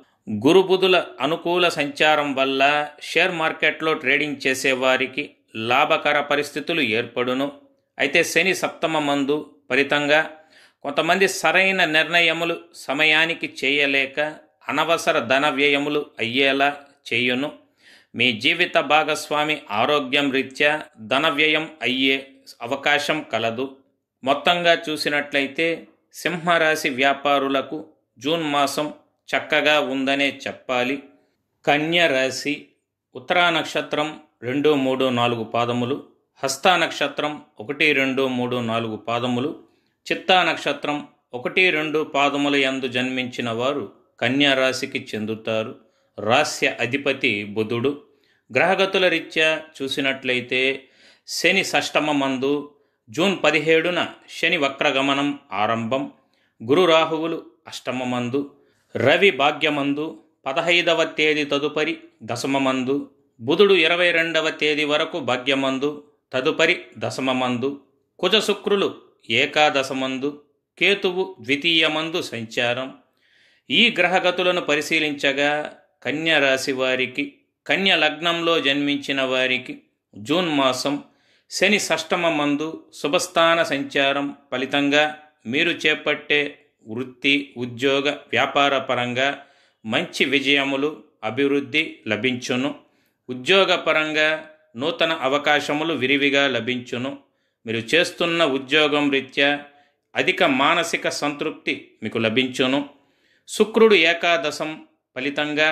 [SPEAKER 1] గురుబుధుల అనుకూల సంచారం వల్ల షేర్ మార్కెట్లో ట్రేడింగ్ చేసేవారికి లాభకర పరిస్థితులు ఏర్పడును అయితే శని సప్తమ మందు ఫలితంగా కొంతమంది సరైన నిర్ణయములు సమయానికి చేయలేక అనవసర ధన వ్యయములు అయ్యేలా చేయును మీ జీవిత భాగస్వామి ఆరోగ్యం రీత్యా ధన వ్యయం అయ్యే అవకాశం కలదు మొత్తంగా చూసినట్లయితే సింహరాశి వ్యాపారులకు జూన్ మాసం చక్కగా ఉందనే చెప్పాలి కన్య రాశి ఉత్తరా నక్షత్రం రెండు మూడు నాలుగు పాదములు హస్త నక్షత్రం ఒకటి రెండు మూడు నాలుగు పాదములు చిత్తా నక్షత్రం ఒకటి రెండు పాదముల యందు జన్మించిన వారు కన్యారాశికి చెందుతారు రాస్య అధిపతి బుధుడు గ్రహగతుల రీత్యా చూసినట్లయితే శని షష్టమ మందు జూన్ పదిహేడున శని వక్రగమనం ఆరంభం గురు రాహువులు మందు రవి భాగ్యమందు పదహైదవ తేదీ తదుపరి దశమ మందు బుధుడు ఇరవై రెండవ తేదీ వరకు భాగ్యమందు తదుపరి దశమ మందు కుజశుక్రులు ఏకాదశమందు కేతువు ద్వితీయ మందు సంచారం ఈ గ్రహగతులను పరిశీలించగా కన్య రాశి వారికి కన్య లగ్నంలో జన్మించిన వారికి జూన్ మాసం శని షష్టమ మందు శుభస్థాన సంచారం ఫలితంగా మీరు చేపట్టే వృత్తి ఉద్యోగ వ్యాపార పరంగా మంచి విజయములు అభివృద్ధి లభించును ఉద్యోగపరంగా నూతన అవకాశములు విరివిగా లభించును మీరు చేస్తున్న ఉద్యోగం రీత్యా అధిక మానసిక సంతృప్తి మీకు లభించును శుక్రుడు ఏకాదశం ఫలితంగా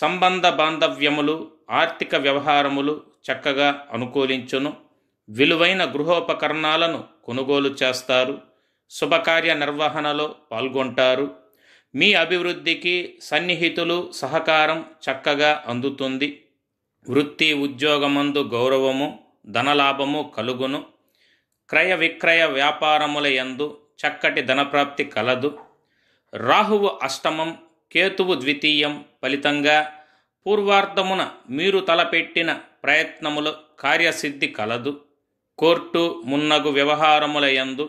[SPEAKER 1] సంబంధ బాంధవ్యములు ఆర్థిక వ్యవహారములు చక్కగా అనుకూలించును విలువైన గృహోపకరణాలను కొనుగోలు చేస్తారు శుభకార్య నిర్వహణలో పాల్గొంటారు మీ అభివృద్ధికి సన్నిహితులు సహకారం చక్కగా అందుతుంది వృత్తి ఉద్యోగమందు గౌరవము ధనలాభము కలుగును క్రయ విక్రయ వ్యాపారముల యందు చక్కటి ధనప్రాప్తి కలదు రాహువు అష్టమం కేతువు ద్వితీయం ఫలితంగా పూర్వార్ధమున మీరు తలపెట్టిన ప్రయత్నములు కార్యసిద్ధి కలదు కోర్టు మున్నగు వ్యవహారములయందు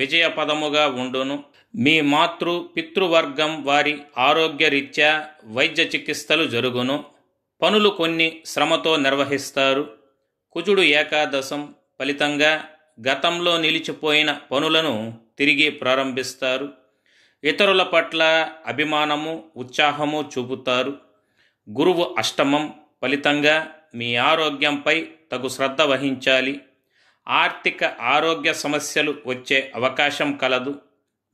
[SPEAKER 1] విజయపదముగా ఉండును మీ మాతృ పితృవర్గం వారి ఆరోగ్యరీత్యా వైద్య చికిత్సలు జరుగును పనులు కొన్ని శ్రమతో నిర్వహిస్తారు కుజుడు ఏకాదశం ఫలితంగా గతంలో నిలిచిపోయిన పనులను తిరిగి ప్రారంభిస్తారు ఇతరుల పట్ల అభిమానము ఉత్సాహము చూపుతారు గురువు అష్టమం ఫలితంగా మీ ఆరోగ్యంపై తగు శ్రద్ధ వహించాలి ఆర్థిక ఆరోగ్య సమస్యలు వచ్చే అవకాశం కలదు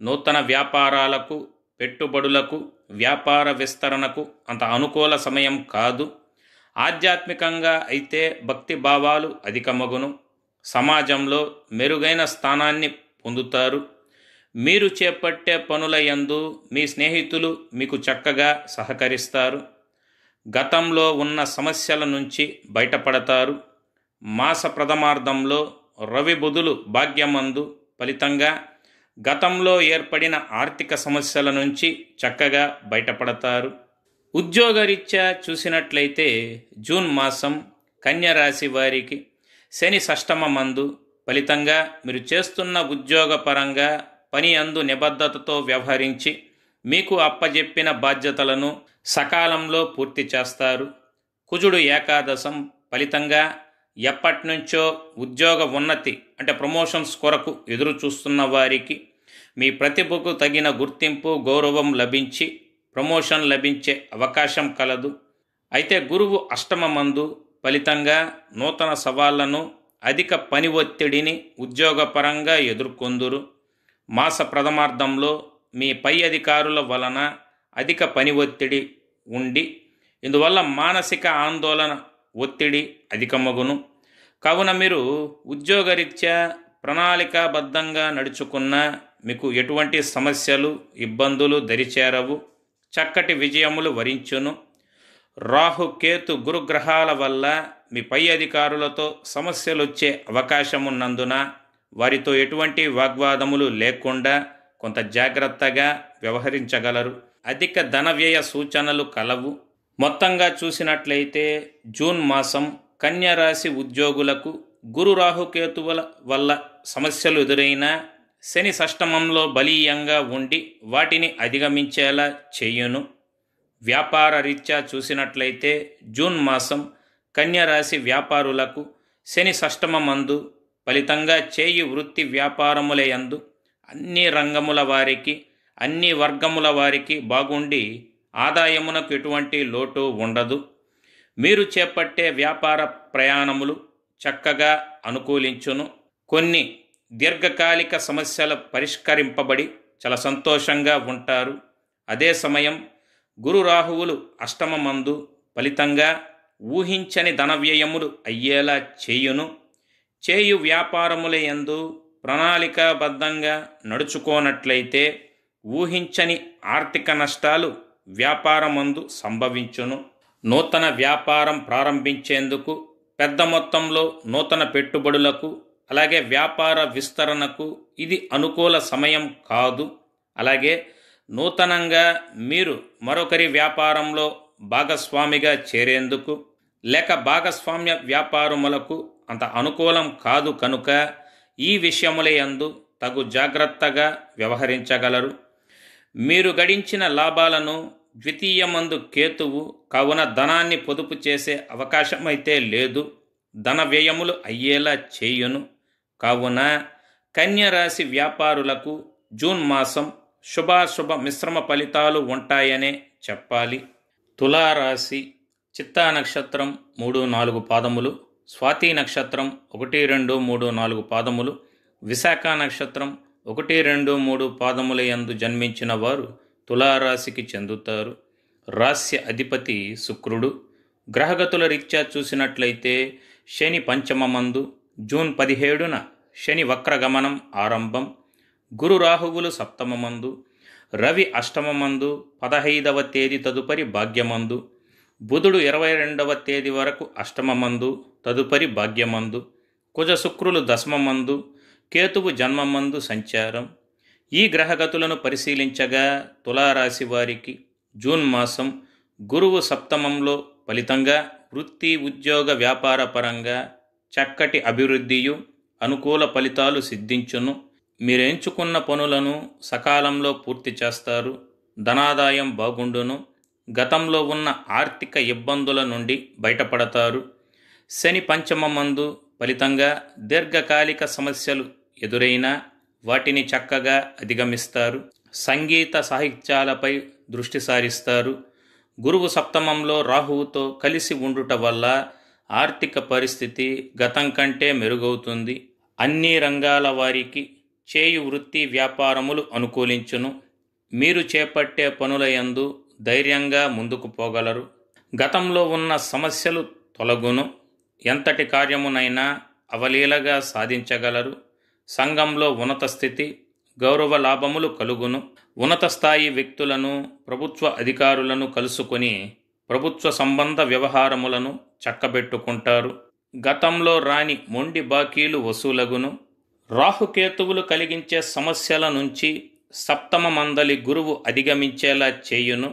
[SPEAKER 1] నూతన వ్యాపారాలకు పెట్టుబడులకు వ్యాపార విస్తరణకు అంత అనుకూల సమయం కాదు ఆధ్యాత్మికంగా అయితే భక్తి భావాలు అధికమగును సమాజంలో మెరుగైన స్థానాన్ని పొందుతారు మీరు చేపట్టే పనుల యందు మీ స్నేహితులు మీకు చక్కగా సహకరిస్తారు గతంలో ఉన్న సమస్యల నుంచి బయటపడతారు మాస ప్రథమార్థంలో రవి బుధులు భాగ్యమందు ఫలితంగా గతంలో ఏర్పడిన ఆర్థిక సమస్యల నుంచి చక్కగా బయటపడతారు ఉద్యోగరీత్యా చూసినట్లయితే జూన్ మాసం కన్యరాశి వారికి శని షష్టమ మందు ఫలితంగా మీరు చేస్తున్న ఉద్యోగపరంగా పని అందు నిబద్ధతతో వ్యవహరించి మీకు అప్పజెప్పిన బాధ్యతలను సకాలంలో పూర్తి చేస్తారు కుజుడు ఏకాదశం ఫలితంగా ఎప్పటినుంచో ఉద్యోగ ఉన్నతి అంటే ప్రమోషన్స్ కొరకు ఎదురు చూస్తున్న వారికి మీ ప్రతిభకు తగిన గుర్తింపు గౌరవం లభించి ప్రమోషన్ లభించే అవకాశం కలదు అయితే గురువు అష్టమ మందు ఫలితంగా నూతన సవాళ్లను అధిక పని ఒత్తిడిని ఉద్యోగపరంగా ఎదుర్కొందురు మాస ప్రథమార్థంలో మీ పై అధికారుల వలన అధిక పని ఒత్తిడి ఉండి ఇందువల్ల మానసిక ఆందోళన ఒత్తిడి అధికమగును కావున మీరు ఉద్యోగరీత్యా ప్రణాళికాబద్ధంగా నడుచుకున్న మీకు ఎటువంటి సమస్యలు ఇబ్బందులు దరిచేరవు చక్కటి విజయములు వరించును రాహు కేతు గురుగ్రహాల వల్ల మీ పై అధికారులతో సమస్యలు వచ్చే అవకాశం ఉన్నందున వారితో ఎటువంటి వాగ్వాదములు లేకుండా కొంత జాగ్రత్తగా వ్యవహరించగలరు అధిక ధన వ్యయ సూచనలు కలవు మొత్తంగా చూసినట్లయితే జూన్ మాసం కన్యరాశి ఉద్యోగులకు గురు రాహుకేతువుల వల్ల సమస్యలు ఎదురైనా శని సష్టమంలో బలీయంగా ఉండి వాటిని అధిగమించేలా చేయును వ్యాపార రీత్యా చూసినట్లయితే జూన్ మాసం కన్యరాశి వ్యాపారులకు శని సష్టమమందు ఫలితంగా చేయి వృత్తి వ్యాపారములయందు అన్ని రంగముల వారికి అన్ని వర్గముల వారికి బాగుండి ఆదాయమునకు ఎటువంటి లోటు ఉండదు మీరు చేపట్టే వ్యాపార ప్రయాణములు చక్కగా అనుకూలించును కొన్ని దీర్ఘకాలిక సమస్యలు పరిష్కరింపబడి చాలా సంతోషంగా ఉంటారు అదే సమయం గురు రాహువులు మందు ఫలితంగా ఊహించని ధనవ్యయములు అయ్యేలా చేయును చేయు వ్యాపారముల ప్రణాళికాబద్ధంగా నడుచుకోనట్లయితే ఊహించని ఆర్థిక నష్టాలు వ్యాపారమందు సంభవించును నూతన వ్యాపారం ప్రారంభించేందుకు పెద్ద మొత్తంలో నూతన పెట్టుబడులకు అలాగే వ్యాపార విస్తరణకు ఇది అనుకూల సమయం కాదు అలాగే నూతనంగా మీరు మరొకరి వ్యాపారంలో భాగస్వామిగా చేరేందుకు లేక భాగస్వామ్య వ్యాపారములకు అంత అనుకూలం కాదు కనుక ఈ అందు తగు జాగ్రత్తగా వ్యవహరించగలరు మీరు గడించిన లాభాలను ద్వితీయమందు కేతువు కావున ధనాన్ని పొదుపు చేసే అవకాశమైతే లేదు ధన వ్యయములు అయ్యేలా చేయును కావున కన్యరాశి వ్యాపారులకు జూన్ మాసం శుభాశుభ మిశ్రమ ఫలితాలు ఉంటాయనే చెప్పాలి తులారాశి చిత్తా నక్షత్రం మూడు నాలుగు పాదములు స్వాతి నక్షత్రం ఒకటి రెండు మూడు నాలుగు పాదములు విశాఖ నక్షత్రం ఒకటి రెండు మూడు పాదముల యందు జన్మించిన వారు తులారాశికి చెందుతారు రాస్య అధిపతి శుక్రుడు గ్రహగతుల రీత్యా చూసినట్లయితే శని మందు జూన్ పదిహేడున శని వక్రగమనం ఆరంభం గురు రాహువులు సప్తమమందు రవి అష్టమమందు పదహైదవ తేదీ తదుపరి భాగ్యమందు బుధుడు ఇరవై రెండవ తేదీ వరకు మందు తదుపరి భాగ్యమందు కుజ దశమ దశమమందు కేతువు జన్మమందు సంచారం ఈ గ్రహగతులను పరిశీలించగా తులారాశి వారికి జూన్ మాసం గురువు సప్తమంలో ఫలితంగా వృత్తి ఉద్యోగ వ్యాపార పరంగా చక్కటి అభివృద్ధియు అనుకూల ఫలితాలు సిద్ధించును మీరు ఎంచుకున్న పనులను సకాలంలో పూర్తి చేస్తారు ధనాదాయం బాగుండును గతంలో ఉన్న ఆర్థిక ఇబ్బందుల నుండి బయటపడతారు శని పంచమ మందు ఫలితంగా దీర్ఘకాలిక సమస్యలు ఎదురైనా వాటిని చక్కగా అధిగమిస్తారు సంగీత సాహిత్యాలపై దృష్టి సారిస్తారు గురువు సప్తమంలో రాహువుతో కలిసి ఉండుట వల్ల ఆర్థిక పరిస్థితి గతం కంటే మెరుగవుతుంది అన్ని రంగాల వారికి చేయు వృత్తి వ్యాపారములు అనుకూలించును మీరు చేపట్టే పనుల యందు ధైర్యంగా ముందుకు పోగలరు గతంలో ఉన్న సమస్యలు తొలగును ఎంతటి కార్యమునైనా అవలీలగా సాధించగలరు సంఘంలో ఉన్నత స్థితి గౌరవ లాభములు కలుగును ఉన్నత స్థాయి వ్యక్తులను ప్రభుత్వ అధికారులను కలుసుకొని ప్రభుత్వ సంబంధ వ్యవహారములను చక్కబెట్టుకుంటారు గతంలో రాని మొండి బాకీలు వసూలగును రాహుకేతువులు కలిగించే సమస్యల నుంచి సప్తమ మందలి గురువు అధిగమించేలా చేయును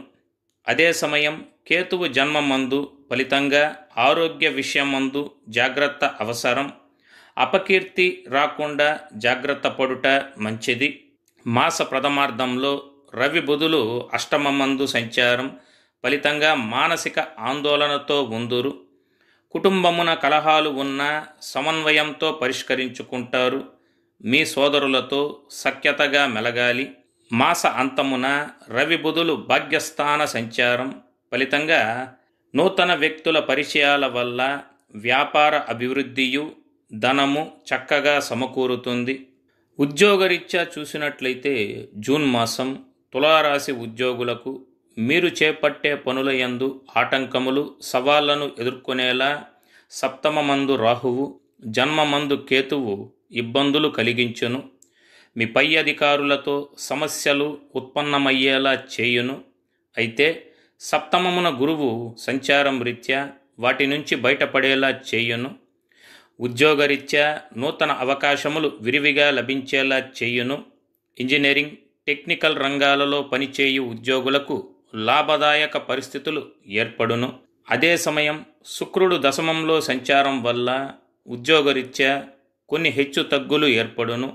[SPEAKER 1] అదే సమయం కేతువు జన్మమందు ఫలితంగా ఆరోగ్య విషయమందు జాగ్రత్త అవసరం అపకీర్తి రాకుండా జాగ్రత్త పడుట మంచిది మాస ప్రథమార్థంలో రవి బుధులు మందు సంచారం ఫలితంగా మానసిక ఆందోళనతో ఉందురు కుటుంబమున కలహాలు ఉన్న సమన్వయంతో పరిష్కరించుకుంటారు మీ సోదరులతో సఖ్యతగా మెలగాలి మాస అంతమున రవి బుధులు భాగ్యస్థాన సంచారం ఫలితంగా నూతన వ్యక్తుల పరిచయాల వల్ల వ్యాపార అభివృద్ధియు ధనము చక్కగా సమకూరుతుంది ఉద్యోగరీత్యా చూసినట్లయితే జూన్ మాసం తులారాశి ఉద్యోగులకు మీరు చేపట్టే పనుల యందు ఆటంకములు సవాళ్లను ఎదుర్కొనేలా సప్తమ మందు రాహువు జన్మ మందు కేతువు ఇబ్బందులు కలిగించును మీ పై అధికారులతో సమస్యలు ఉత్పన్నమయ్యేలా చేయును అయితే సప్తమమున గురువు సంచారం రీత్యా వాటి నుంచి బయటపడేలా చేయును ఉద్యోగరీత్యా నూతన అవకాశములు విరివిగా లభించేలా చేయును ఇంజనీరింగ్ టెక్నికల్ రంగాలలో పనిచేయు ఉద్యోగులకు లాభదాయక పరిస్థితులు ఏర్పడును అదే సమయం శుక్రుడు దశమంలో సంచారం వల్ల ఉద్యోగరీత్యా కొన్ని హెచ్చు తగ్గులు ఏర్పడును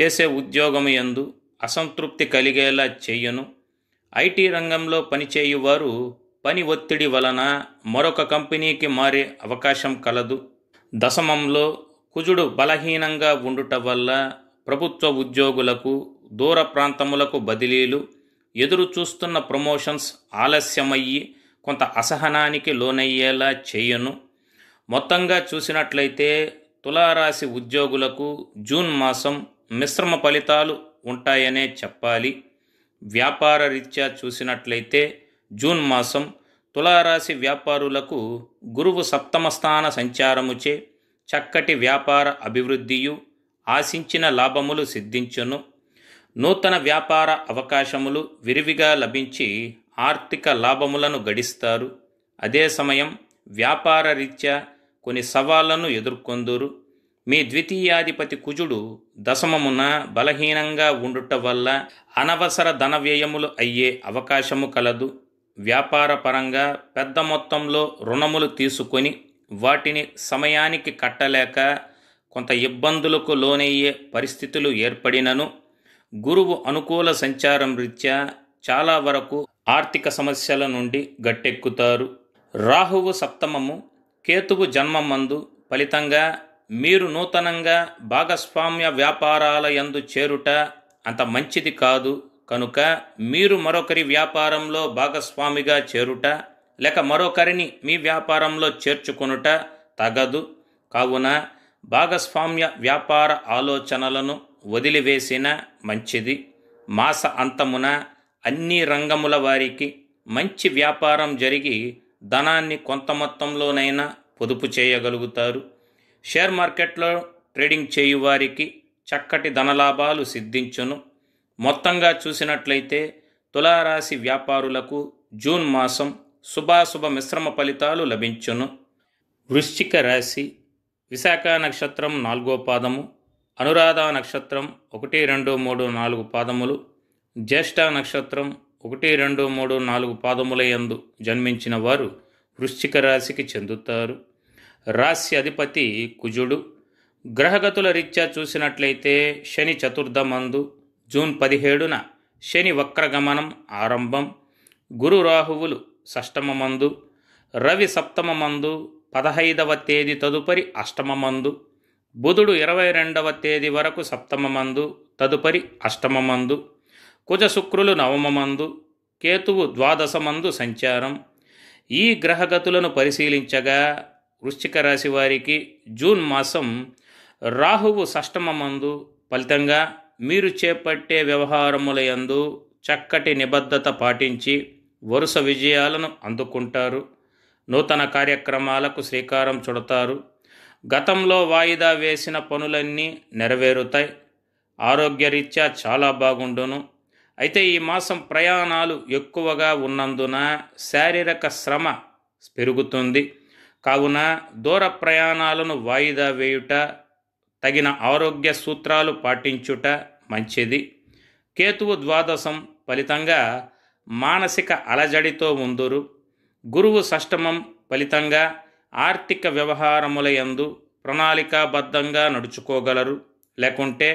[SPEAKER 1] చేసే ఉద్యోగము ఎందు అసంతృప్తి కలిగేలా చేయును ఐటీ రంగంలో పనిచేయువారు పని ఒత్తిడి వలన మరొక కంపెనీకి మారే అవకాశం కలదు దశమంలో కుజుడు బలహీనంగా ఉండుట వల్ల ప్రభుత్వ ఉద్యోగులకు దూర ప్రాంతములకు బదిలీలు ఎదురు చూస్తున్న ప్రమోషన్స్ ఆలస్యమయ్యి కొంత అసహనానికి లోనయ్యేలా చెయ్యను మొత్తంగా చూసినట్లయితే తులారాశి ఉద్యోగులకు జూన్ మాసం మిశ్రమ ఫలితాలు ఉంటాయనే చెప్పాలి వ్యాపార రీత్యా చూసినట్లయితే జూన్ మాసం తులారాశి వ్యాపారులకు గురువు సప్తమ స్థాన సంచారముచే చక్కటి వ్యాపార అభివృద్ధియు ఆశించిన లాభములు సిద్ధించును నూతన వ్యాపార అవకాశములు విరివిగా లభించి ఆర్థిక లాభములను గడిస్తారు అదే సమయం వ్యాపార రీత్యా కొన్ని సవాళ్లను ఎదుర్కొందురు మీ ద్వితీయాధిపతి కుజుడు దశమమున బలహీనంగా ఉండుట వల్ల అనవసర ధన వ్యయములు అయ్యే అవకాశము కలదు వ్యాపార పరంగా పెద్ద మొత్తంలో రుణములు తీసుకొని వాటిని సమయానికి కట్టలేక కొంత ఇబ్బందులకు లోనయ్యే పరిస్థితులు ఏర్పడినను గురువు అనుకూల సంచారం రీత్యా చాలా వరకు ఆర్థిక సమస్యల నుండి గట్టెక్కుతారు రాహువు సప్తమము కేతువు జన్మమందు ఫలితంగా మీరు నూతనంగా భాగస్వామ్య వ్యాపారాల యందు చేరుట అంత మంచిది కాదు కనుక మీరు మరొకరి వ్యాపారంలో భాగస్వామిగా చేరుట లేక మరొకరిని మీ వ్యాపారంలో చేర్చుకొనుట తగదు కావున భాగస్వామ్య వ్యాపార ఆలోచనలను వదిలివేసిన మంచిది మాస అంతమున అన్ని రంగముల వారికి మంచి వ్యాపారం జరిగి ధనాన్ని కొంత మొత్తంలోనైనా పొదుపు చేయగలుగుతారు షేర్ మార్కెట్లో ట్రేడింగ్ చేయు వారికి చక్కటి ధనలాభాలు సిద్ధించును మొత్తంగా చూసినట్లయితే తులారాశి వ్యాపారులకు జూన్ మాసం శుభాశుభ మిశ్రమ ఫలితాలు లభించును వృశ్చిక రాశి విశాఖ నక్షత్రం నాలుగో పాదము అనురాధ నక్షత్రం ఒకటి రెండు మూడు నాలుగు పాదములు జ్యేష్ఠ నక్షత్రం ఒకటి రెండు మూడు నాలుగు పాదముల యందు జన్మించిన వారు వృశ్చిక రాశికి చెందుతారు రాశి అధిపతి కుజుడు గ్రహగతుల రీత్యా చూసినట్లయితే శని చతుర్థమందు జూన్ పదిహేడున శని వక్రగమనం ఆరంభం గురు రాహువులు మందు రవి మందు పదహైదవ తేదీ తదుపరి మందు బుధుడు ఇరవై రెండవ తేదీ వరకు మందు తదుపరి మందు కుజ శుక్రులు మందు కేతువు ద్వాదశమందు సంచారం ఈ గ్రహగతులను పరిశీలించగా వృశ్చిక రాశి వారికి జూన్ మాసం రాహువు మందు ఫలితంగా మీరు చేపట్టే వ్యవహారముల యందు చక్కటి నిబద్ధత పాటించి వరుస విజయాలను అందుకుంటారు నూతన కార్యక్రమాలకు శ్రీకారం చుడతారు గతంలో వాయిదా వేసిన పనులన్నీ నెరవేరుతాయి ఆరోగ్యరీత్యా చాలా బాగుండును అయితే ఈ మాసం ప్రయాణాలు ఎక్కువగా ఉన్నందున శారీరక శ్రమ పెరుగుతుంది కావున దూర ప్రయాణాలను వాయిదా వేయుట తగిన ఆరోగ్య సూత్రాలు పాటించుట మంచిది కేతువు ద్వాదశం ఫలితంగా మానసిక అలజడితో ముందురు గురువు షష్టమం ఫలితంగా ఆర్థిక వ్యవహారముల ఎందు ప్రణాళికాబద్ధంగా నడుచుకోగలరు లేకుంటే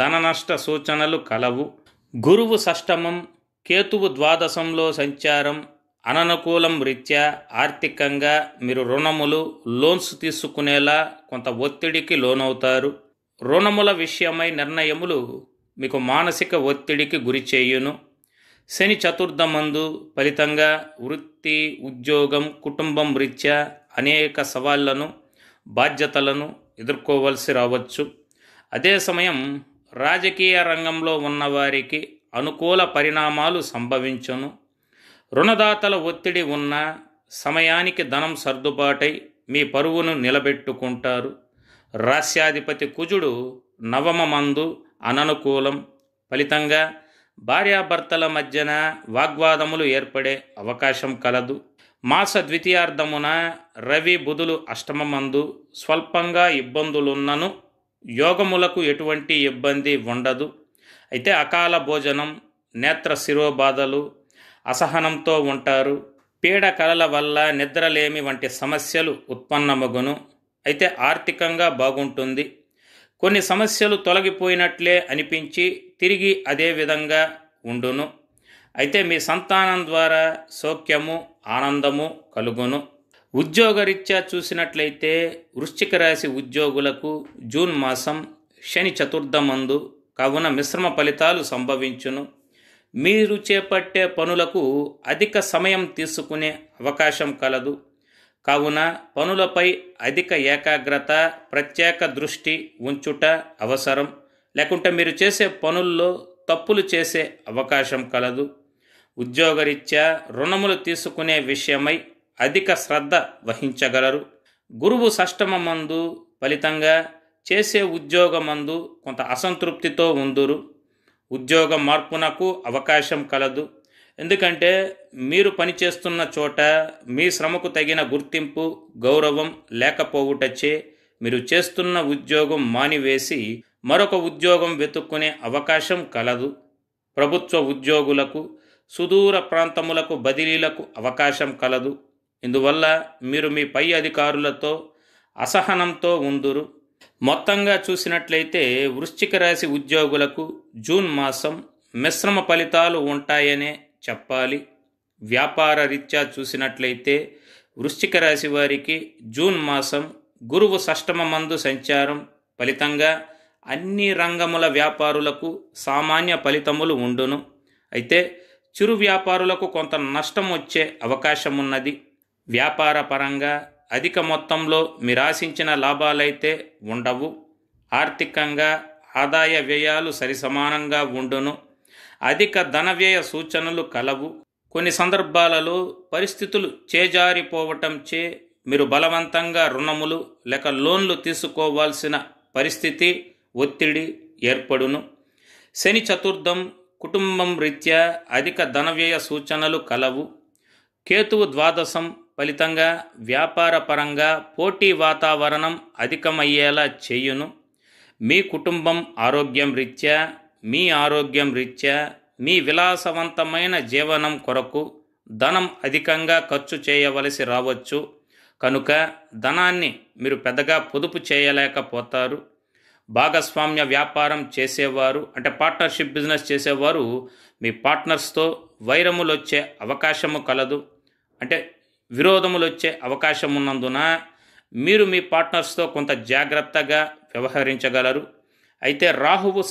[SPEAKER 1] ధన నష్ట సూచనలు కలవు గురువు షష్టమం కేతువు ద్వాదశంలో సంచారం అననుకూలం రీత్యా ఆర్థికంగా మీరు రుణములు లోన్స్ తీసుకునేలా కొంత ఒత్తిడికి లోనవుతారు రుణముల విషయమై నిర్ణయములు మీకు మానసిక ఒత్తిడికి గురి చేయును శని చతుర్థమందు ఫలితంగా వృత్తి ఉద్యోగం కుటుంబం రీత్యా అనేక సవాళ్లను బాధ్యతలను ఎదుర్కోవలసి రావచ్చు అదే సమయం రాజకీయ రంగంలో ఉన్నవారికి అనుకూల పరిణామాలు సంభవించును రుణదాతల ఒత్తిడి ఉన్న సమయానికి ధనం సర్దుబాటై మీ పరువును నిలబెట్టుకుంటారు రాస్యాధిపతి కుజుడు నవమ మందు అననుకూలం ఫలితంగా భార్యాభర్తల మధ్యన వాగ్వాదములు ఏర్పడే అవకాశం కలదు మాస ద్వితీయార్థమున రవి బుధులు అష్టమ మందు స్వల్పంగా ఇబ్బందులున్నను యోగములకు ఎటువంటి ఇబ్బంది ఉండదు అయితే అకాల భోజనం నేత్ర శిరోబాధలు అసహనంతో ఉంటారు పీడ కలల వల్ల నిద్రలేమి వంటి సమస్యలు ఉత్పన్నమగును అయితే ఆర్థికంగా బాగుంటుంది కొన్ని సమస్యలు తొలగిపోయినట్లే అనిపించి తిరిగి అదే విధంగా ఉండును అయితే మీ సంతానం ద్వారా సౌఖ్యము ఆనందము కలుగును ఉద్యోగరీత్యా చూసినట్లయితే వృశ్చిక రాశి ఉద్యోగులకు జూన్ మాసం శని చతుర్థమందు కావున మిశ్రమ ఫలితాలు సంభవించును మీరు చేపట్టే పనులకు అధిక సమయం తీసుకునే అవకాశం కలదు కావున పనులపై అధిక ఏకాగ్రత ప్రత్యేక దృష్టి ఉంచుట అవసరం లేకుంటే మీరు చేసే పనుల్లో తప్పులు చేసే అవకాశం కలదు ఉద్యోగరీత్యా రుణములు తీసుకునే విషయమై అధిక శ్రద్ధ వహించగలరు గురువు మందు ఫలితంగా చేసే ఉద్యోగమందు కొంత అసంతృప్తితో ఉందురు ఉద్యోగ మార్పునకు అవకాశం కలదు ఎందుకంటే మీరు పనిచేస్తున్న చోట మీ శ్రమకు తగిన గుర్తింపు గౌరవం లేకపోవుటచే మీరు చేస్తున్న ఉద్యోగం మానివేసి మరొక ఉద్యోగం వెతుక్కునే అవకాశం కలదు ప్రభుత్వ ఉద్యోగులకు సుదూర ప్రాంతములకు బదిలీలకు అవకాశం కలదు ఇందువల్ల మీరు మీ పై అధికారులతో అసహనంతో ఉందురు మొత్తంగా చూసినట్లయితే వృశ్చిక రాశి ఉద్యోగులకు జూన్ మాసం మిశ్రమ ఫలితాలు ఉంటాయనే చెప్పాలి వ్యాపార రీత్యా చూసినట్లయితే వృశ్చిక రాశి వారికి జూన్ మాసం గురువు షష్టమ మందు సంచారం ఫలితంగా అన్ని రంగముల వ్యాపారులకు సామాన్య ఫలితములు ఉండును అయితే చిరు వ్యాపారులకు కొంత నష్టం వచ్చే అవకాశం ఉన్నది వ్యాపార పరంగా అధిక మొత్తంలో మీరాశించిన లాభాలైతే ఉండవు ఆర్థికంగా ఆదాయ వ్యయాలు సరిసమానంగా ఉండును అధిక ధన వ్యయ సూచనలు కలవు కొన్ని సందర్భాలలో పరిస్థితులు చేజారిపోవటంచే మీరు బలవంతంగా రుణములు లేక లోన్లు తీసుకోవాల్సిన పరిస్థితి ఒత్తిడి ఏర్పడును శని చతుర్థం కుటుంబం రీత్యా అధిక ధన వ్యయ సూచనలు కలవు కేతువు ద్వాదశం ఫలితంగా వ్యాపార పరంగా పోటీ వాతావరణం అధికమయ్యేలా చేయును మీ కుటుంబం ఆరోగ్యం రీత్యా మీ ఆరోగ్యం రీత్యా మీ విలాసవంతమైన జీవనం కొరకు ధనం అధికంగా ఖర్చు చేయవలసి రావచ్చు కనుక ధనాన్ని మీరు పెద్దగా పొదుపు చేయలేకపోతారు భాగస్వామ్య వ్యాపారం చేసేవారు అంటే పార్ట్నర్షిప్ బిజినెస్ చేసేవారు మీ పార్ట్నర్స్తో వైరములు వచ్చే అవకాశము కలదు అంటే విరోధములు వచ్చే అవకాశం ఉన్నందున మీరు మీ పార్ట్నర్స్తో కొంత జాగ్రత్తగా వ్యవహరించగలరు అయితే రాహువు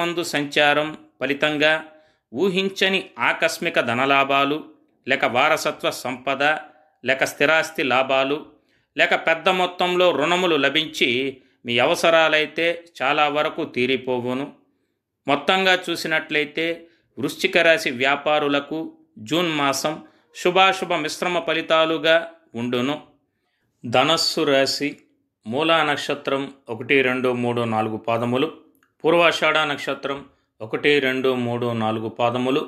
[SPEAKER 1] మందు సంచారం ఫలితంగా ఊహించని ఆకస్మిక ధనలాభాలు లేక వారసత్వ సంపద లేక స్థిరాస్తి లాభాలు లేక పెద్ద మొత్తంలో రుణములు లభించి మీ అవసరాలైతే చాలా వరకు తీరిపోవును మొత్తంగా చూసినట్లయితే వృశ్చిక రాశి వ్యాపారులకు జూన్ మాసం శుభాశుభ మిశ్రమ ఫలితాలుగా ఉండును ధనస్సు రాశి మూలా నక్షత్రం ఒకటి రెండు మూడు నాలుగు పాదములు పూర్వాషాఢ నక్షత్రం ఒకటి రెండు మూడు నాలుగు పాదములు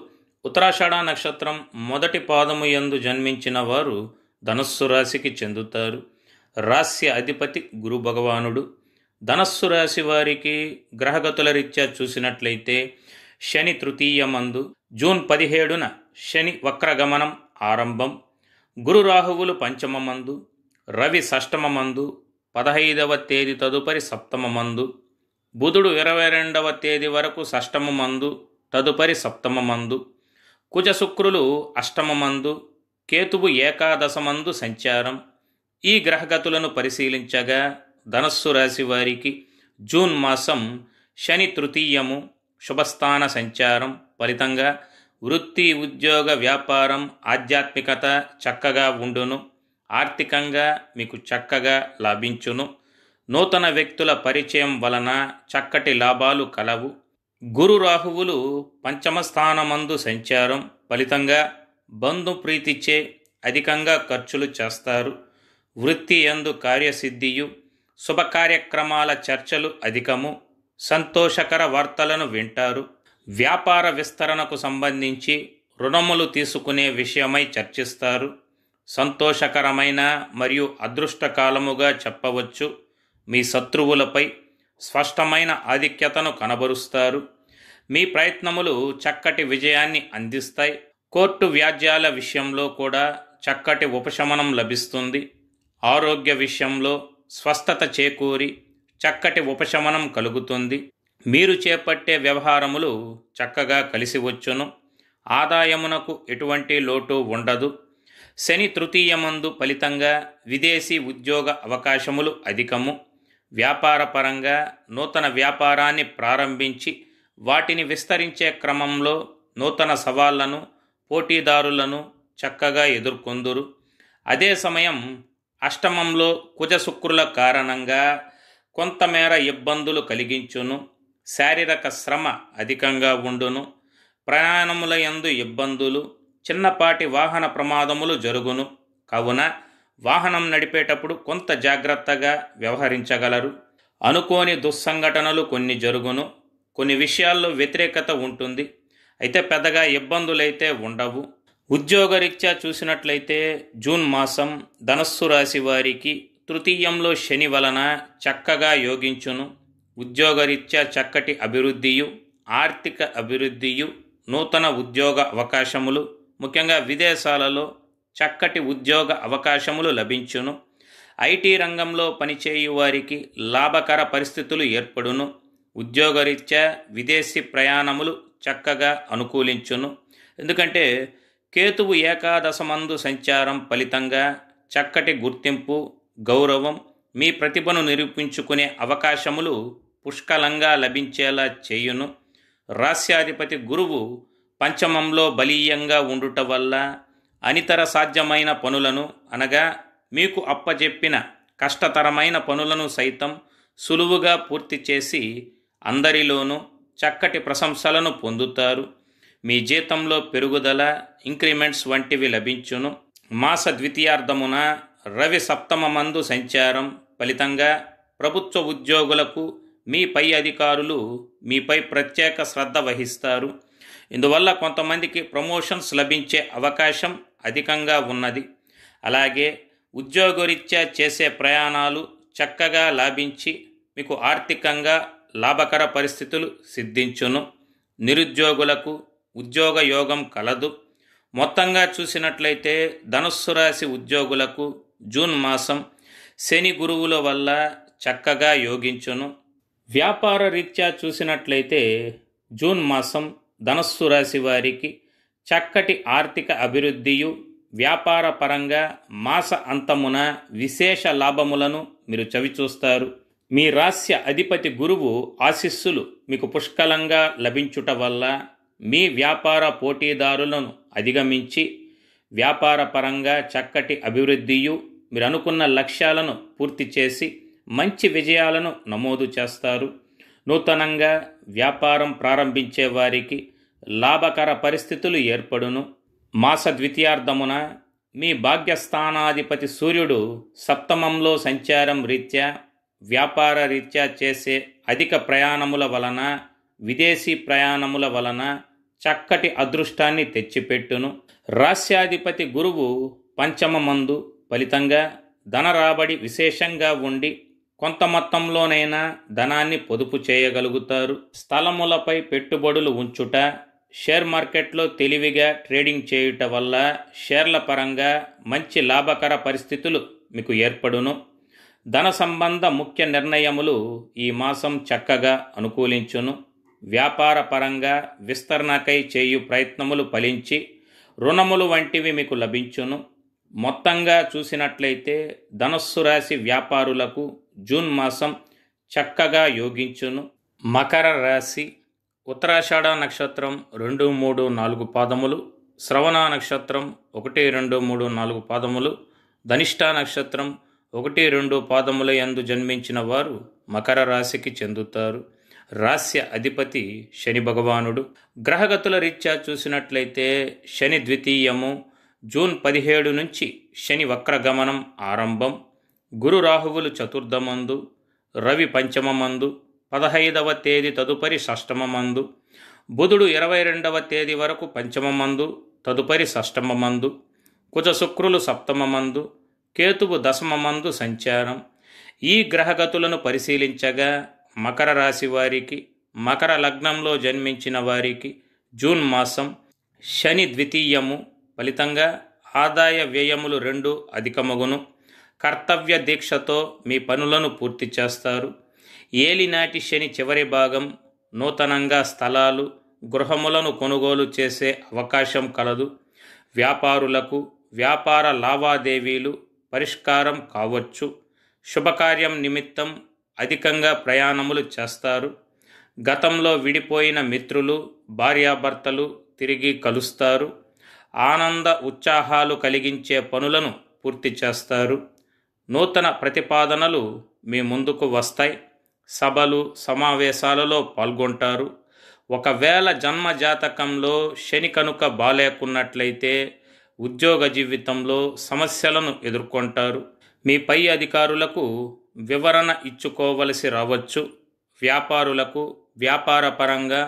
[SPEAKER 1] ఉత్తరాషాఢ నక్షత్రం మొదటి పాదము ఎందు జన్మించిన వారు ధనస్సు రాశికి చెందుతారు రాస్య అధిపతి గురు భగవానుడు ధనస్సు రాశి వారికి గ్రహగతుల రీత్యా చూసినట్లయితే శని తృతీయ మందు జూన్ పదిహేడున శని వక్రగమనం ఆరంభం గురు రాహువులు మందు రవి మందు పదహైదవ తేదీ తదుపరి మందు బుధుడు ఇరవై రెండవ తేదీ వరకు మందు తదుపరి సప్తమమందు కుజశుక్రులు మందు కేతువు ఏకాదశమందు సంచారం ఈ గ్రహగతులను పరిశీలించగా ధనస్సు రాశి వారికి జూన్ మాసం శని తృతీయము శుభస్థాన సంచారం ఫలితంగా వృత్తి ఉద్యోగ వ్యాపారం ఆధ్యాత్మికత చక్కగా ఉండును ఆర్థికంగా మీకు చక్కగా లభించును నూతన వ్యక్తుల పరిచయం వలన చక్కటి లాభాలు కలవు గురు రాహువులు పంచమ స్థానమందు సంచారం ఫలితంగా బంధు ప్రీతిచే అధికంగా ఖర్చులు చేస్తారు వృత్తి ఎందు కార్యసిద్ధియు శుభకార్యక్రమాల చర్చలు అధికము సంతోషకర వార్తలను వింటారు వ్యాపార విస్తరణకు సంబంధించి రుణములు తీసుకునే విషయమై చర్చిస్తారు సంతోషకరమైన మరియు అదృష్టకాలముగా చెప్పవచ్చు మీ శత్రువులపై స్పష్టమైన ఆధిక్యతను కనబరుస్తారు మీ ప్రయత్నములు చక్కటి విజయాన్ని అందిస్తాయి కోర్టు వ్యాజ్యాల విషయంలో కూడా చక్కటి ఉపశమనం లభిస్తుంది ఆరోగ్య విషయంలో స్వస్థత చేకూరి చక్కటి ఉపశమనం కలుగుతుంది మీరు చేపట్టే వ్యవహారములు చక్కగా కలిసి వచ్చును ఆదాయమునకు ఎటువంటి లోటు ఉండదు శని తృతీయమందు ఫలితంగా విదేశీ ఉద్యోగ అవకాశములు అధికము వ్యాపారపరంగా నూతన వ్యాపారాన్ని ప్రారంభించి వాటిని విస్తరించే క్రమంలో నూతన సవాళ్లను పోటీదారులను చక్కగా ఎదుర్కొందురు అదే సమయం అష్టమంలో కుజశుక్రుల కారణంగా కొంతమేర ఇబ్బందులు కలిగించును శారీరక శ్రమ అధికంగా ఉండును ప్రయాణముల యందు ఇబ్బందులు చిన్నపాటి వాహన ప్రమాదములు జరుగును కావున వాహనం నడిపేటప్పుడు కొంత జాగ్రత్తగా వ్యవహరించగలరు అనుకోని దుస్సంఘటనలు కొన్ని జరుగును కొన్ని విషయాల్లో వ్యతిరేకత ఉంటుంది అయితే పెద్దగా ఇబ్బందులైతే ఉండవు ఉద్యోగరీత్యా చూసినట్లయితే జూన్ మాసం ధనస్సు రాశి వారికి తృతీయంలో శని వలన చక్కగా యోగించును ఉద్యోగరీత్యా చక్కటి అభివృద్ధియు ఆర్థిక అభివృద్ధియు నూతన ఉద్యోగ అవకాశములు ముఖ్యంగా విదేశాలలో చక్కటి ఉద్యోగ అవకాశములు లభించును ఐటీ రంగంలో పనిచేయు వారికి లాభకర పరిస్థితులు ఏర్పడును ఉద్యోగరీత్యా విదేశీ ప్రయాణములు చక్కగా అనుకూలించును ఎందుకంటే కేతువు ఏకాదశమందు సంచారం ఫలితంగా చక్కటి గుర్తింపు గౌరవం మీ ప్రతిభను నిరూపించుకునే అవకాశములు పుష్కలంగా లభించేలా చేయును రాస్యాధిపతి గురువు పంచమంలో బలీయంగా ఉండుట వల్ల అనితర సాధ్యమైన పనులను అనగా మీకు అప్పజెప్పిన కష్టతరమైన పనులను సైతం సులువుగా పూర్తి చేసి అందరిలోనూ చక్కటి ప్రశంసలను పొందుతారు మీ జీతంలో పెరుగుదల ఇంక్రిమెంట్స్ వంటివి లభించును మాస ద్వితీయార్థమున రవి సప్తమ మందు సంచారం ఫలితంగా ప్రభుత్వ ఉద్యోగులకు మీ పై అధికారులు మీపై ప్రత్యేక శ్రద్ధ వహిస్తారు ఇందువల్ల కొంతమందికి ప్రమోషన్స్ లభించే అవకాశం అధికంగా ఉన్నది అలాగే ఉద్యోగరీత్యా చేసే ప్రయాణాలు చక్కగా లాభించి మీకు ఆర్థికంగా లాభకర పరిస్థితులు సిద్ధించును నిరుద్యోగులకు ఉద్యోగ యోగం కలదు మొత్తంగా చూసినట్లయితే ధనుస్సు రాశి ఉద్యోగులకు జూన్ మాసం శని గురువుల వల్ల చక్కగా యోగించును వ్యాపార రీత్యా చూసినట్లయితే జూన్ మాసం ధనస్సు రాశి వారికి చక్కటి ఆర్థిక అభివృద్ధియు వ్యాపార పరంగా మాస అంతమున విశేష లాభములను మీరు చవిచూస్తారు మీ రాస్య అధిపతి గురువు ఆశీస్సులు మీకు పుష్కలంగా లభించుట వల్ల మీ వ్యాపార పోటీదారులను అధిగమించి వ్యాపార పరంగా చక్కటి అభివృద్ధియు మీరు అనుకున్న లక్ష్యాలను పూర్తి చేసి మంచి విజయాలను నమోదు చేస్తారు నూతనంగా వ్యాపారం ప్రారంభించే వారికి లాభకర పరిస్థితులు ఏర్పడును మాస ద్వితీయార్థమున మీ భాగ్యస్థానాధిపతి సూర్యుడు సప్తమంలో సంచారం రీత్యా వ్యాపార రీత్యా చేసే అధిక ప్రయాణముల వలన విదేశీ ప్రయాణముల వలన చక్కటి అదృష్టాన్ని తెచ్చిపెట్టును రాస్యాధిపతి గురువు మందు ఫలితంగా ధన రాబడి విశేషంగా ఉండి కొంత మొత్తంలోనైనా ధనాన్ని పొదుపు చేయగలుగుతారు స్థలములపై పెట్టుబడులు ఉంచుట షేర్ మార్కెట్లో తెలివిగా ట్రేడింగ్ చేయుట వల్ల షేర్ల పరంగా మంచి లాభకర పరిస్థితులు మీకు ఏర్పడును ధన సంబంధ ముఖ్య నిర్ణయములు ఈ మాసం చక్కగా అనుకూలించును వ్యాపార పరంగా విస్తరణకై చేయు ప్రయత్నములు ఫలించి రుణములు వంటివి మీకు లభించును మొత్తంగా చూసినట్లయితే ధనస్సు రాశి వ్యాపారులకు జూన్ మాసం చక్కగా యోగించును మకర రాశి ఉత్తరాషాఢ నక్షత్రం రెండు మూడు నాలుగు పాదములు శ్రవణ నక్షత్రం ఒకటి రెండు మూడు నాలుగు పాదములు ధనిష్ట నక్షత్రం ఒకటి రెండు పాదముల యందు జన్మించిన వారు మకర రాశికి చెందుతారు రాస్య అధిపతి శని భగవానుడు గ్రహగతుల రీత్యా చూసినట్లయితే శని ద్వితీయము జూన్ పదిహేడు నుంచి శని వక్రగమనం ఆరంభం గురు రాహువులు చతుర్థమందు రవి పంచమందు పదహైదవ తేదీ తదుపరి షష్టమందు బుధుడు ఇరవై రెండవ తేదీ వరకు పంచమందు తదుపరి షష్టమందు కుజ శుక్రులు సప్తమందు కేతువు దశమందు సంచారం ఈ గ్రహగతులను పరిశీలించగా మకర రాశి వారికి మకర లగ్నంలో జన్మించిన వారికి జూన్ మాసం శని ద్వితీయము ఫలితంగా ఆదాయ వ్యయములు రెండు అధికమగును కర్తవ్య దీక్షతో మీ పనులను పూర్తి చేస్తారు ఏలినాటి శని చివరి భాగం నూతనంగా స్థలాలు గృహములను కొనుగోలు చేసే అవకాశం కలదు వ్యాపారులకు వ్యాపార లావాదేవీలు పరిష్కారం కావచ్చు శుభకార్యం నిమిత్తం అధికంగా ప్రయాణములు చేస్తారు గతంలో విడిపోయిన మిత్రులు భార్యాభర్తలు తిరిగి కలుస్తారు ఆనంద ఉత్సాహాలు కలిగించే పనులను పూర్తి చేస్తారు నూతన ప్రతిపాదనలు మీ ముందుకు వస్తాయి సభలు సమావేశాలలో పాల్గొంటారు ఒకవేళ జన్మ జాతకంలో శని కనుక బాలేకున్నట్లయితే ఉద్యోగ జీవితంలో సమస్యలను ఎదుర్కొంటారు మీ పై అధికారులకు వివరణ ఇచ్చుకోవలసి రావచ్చు వ్యాపారులకు వ్యాపారపరంగా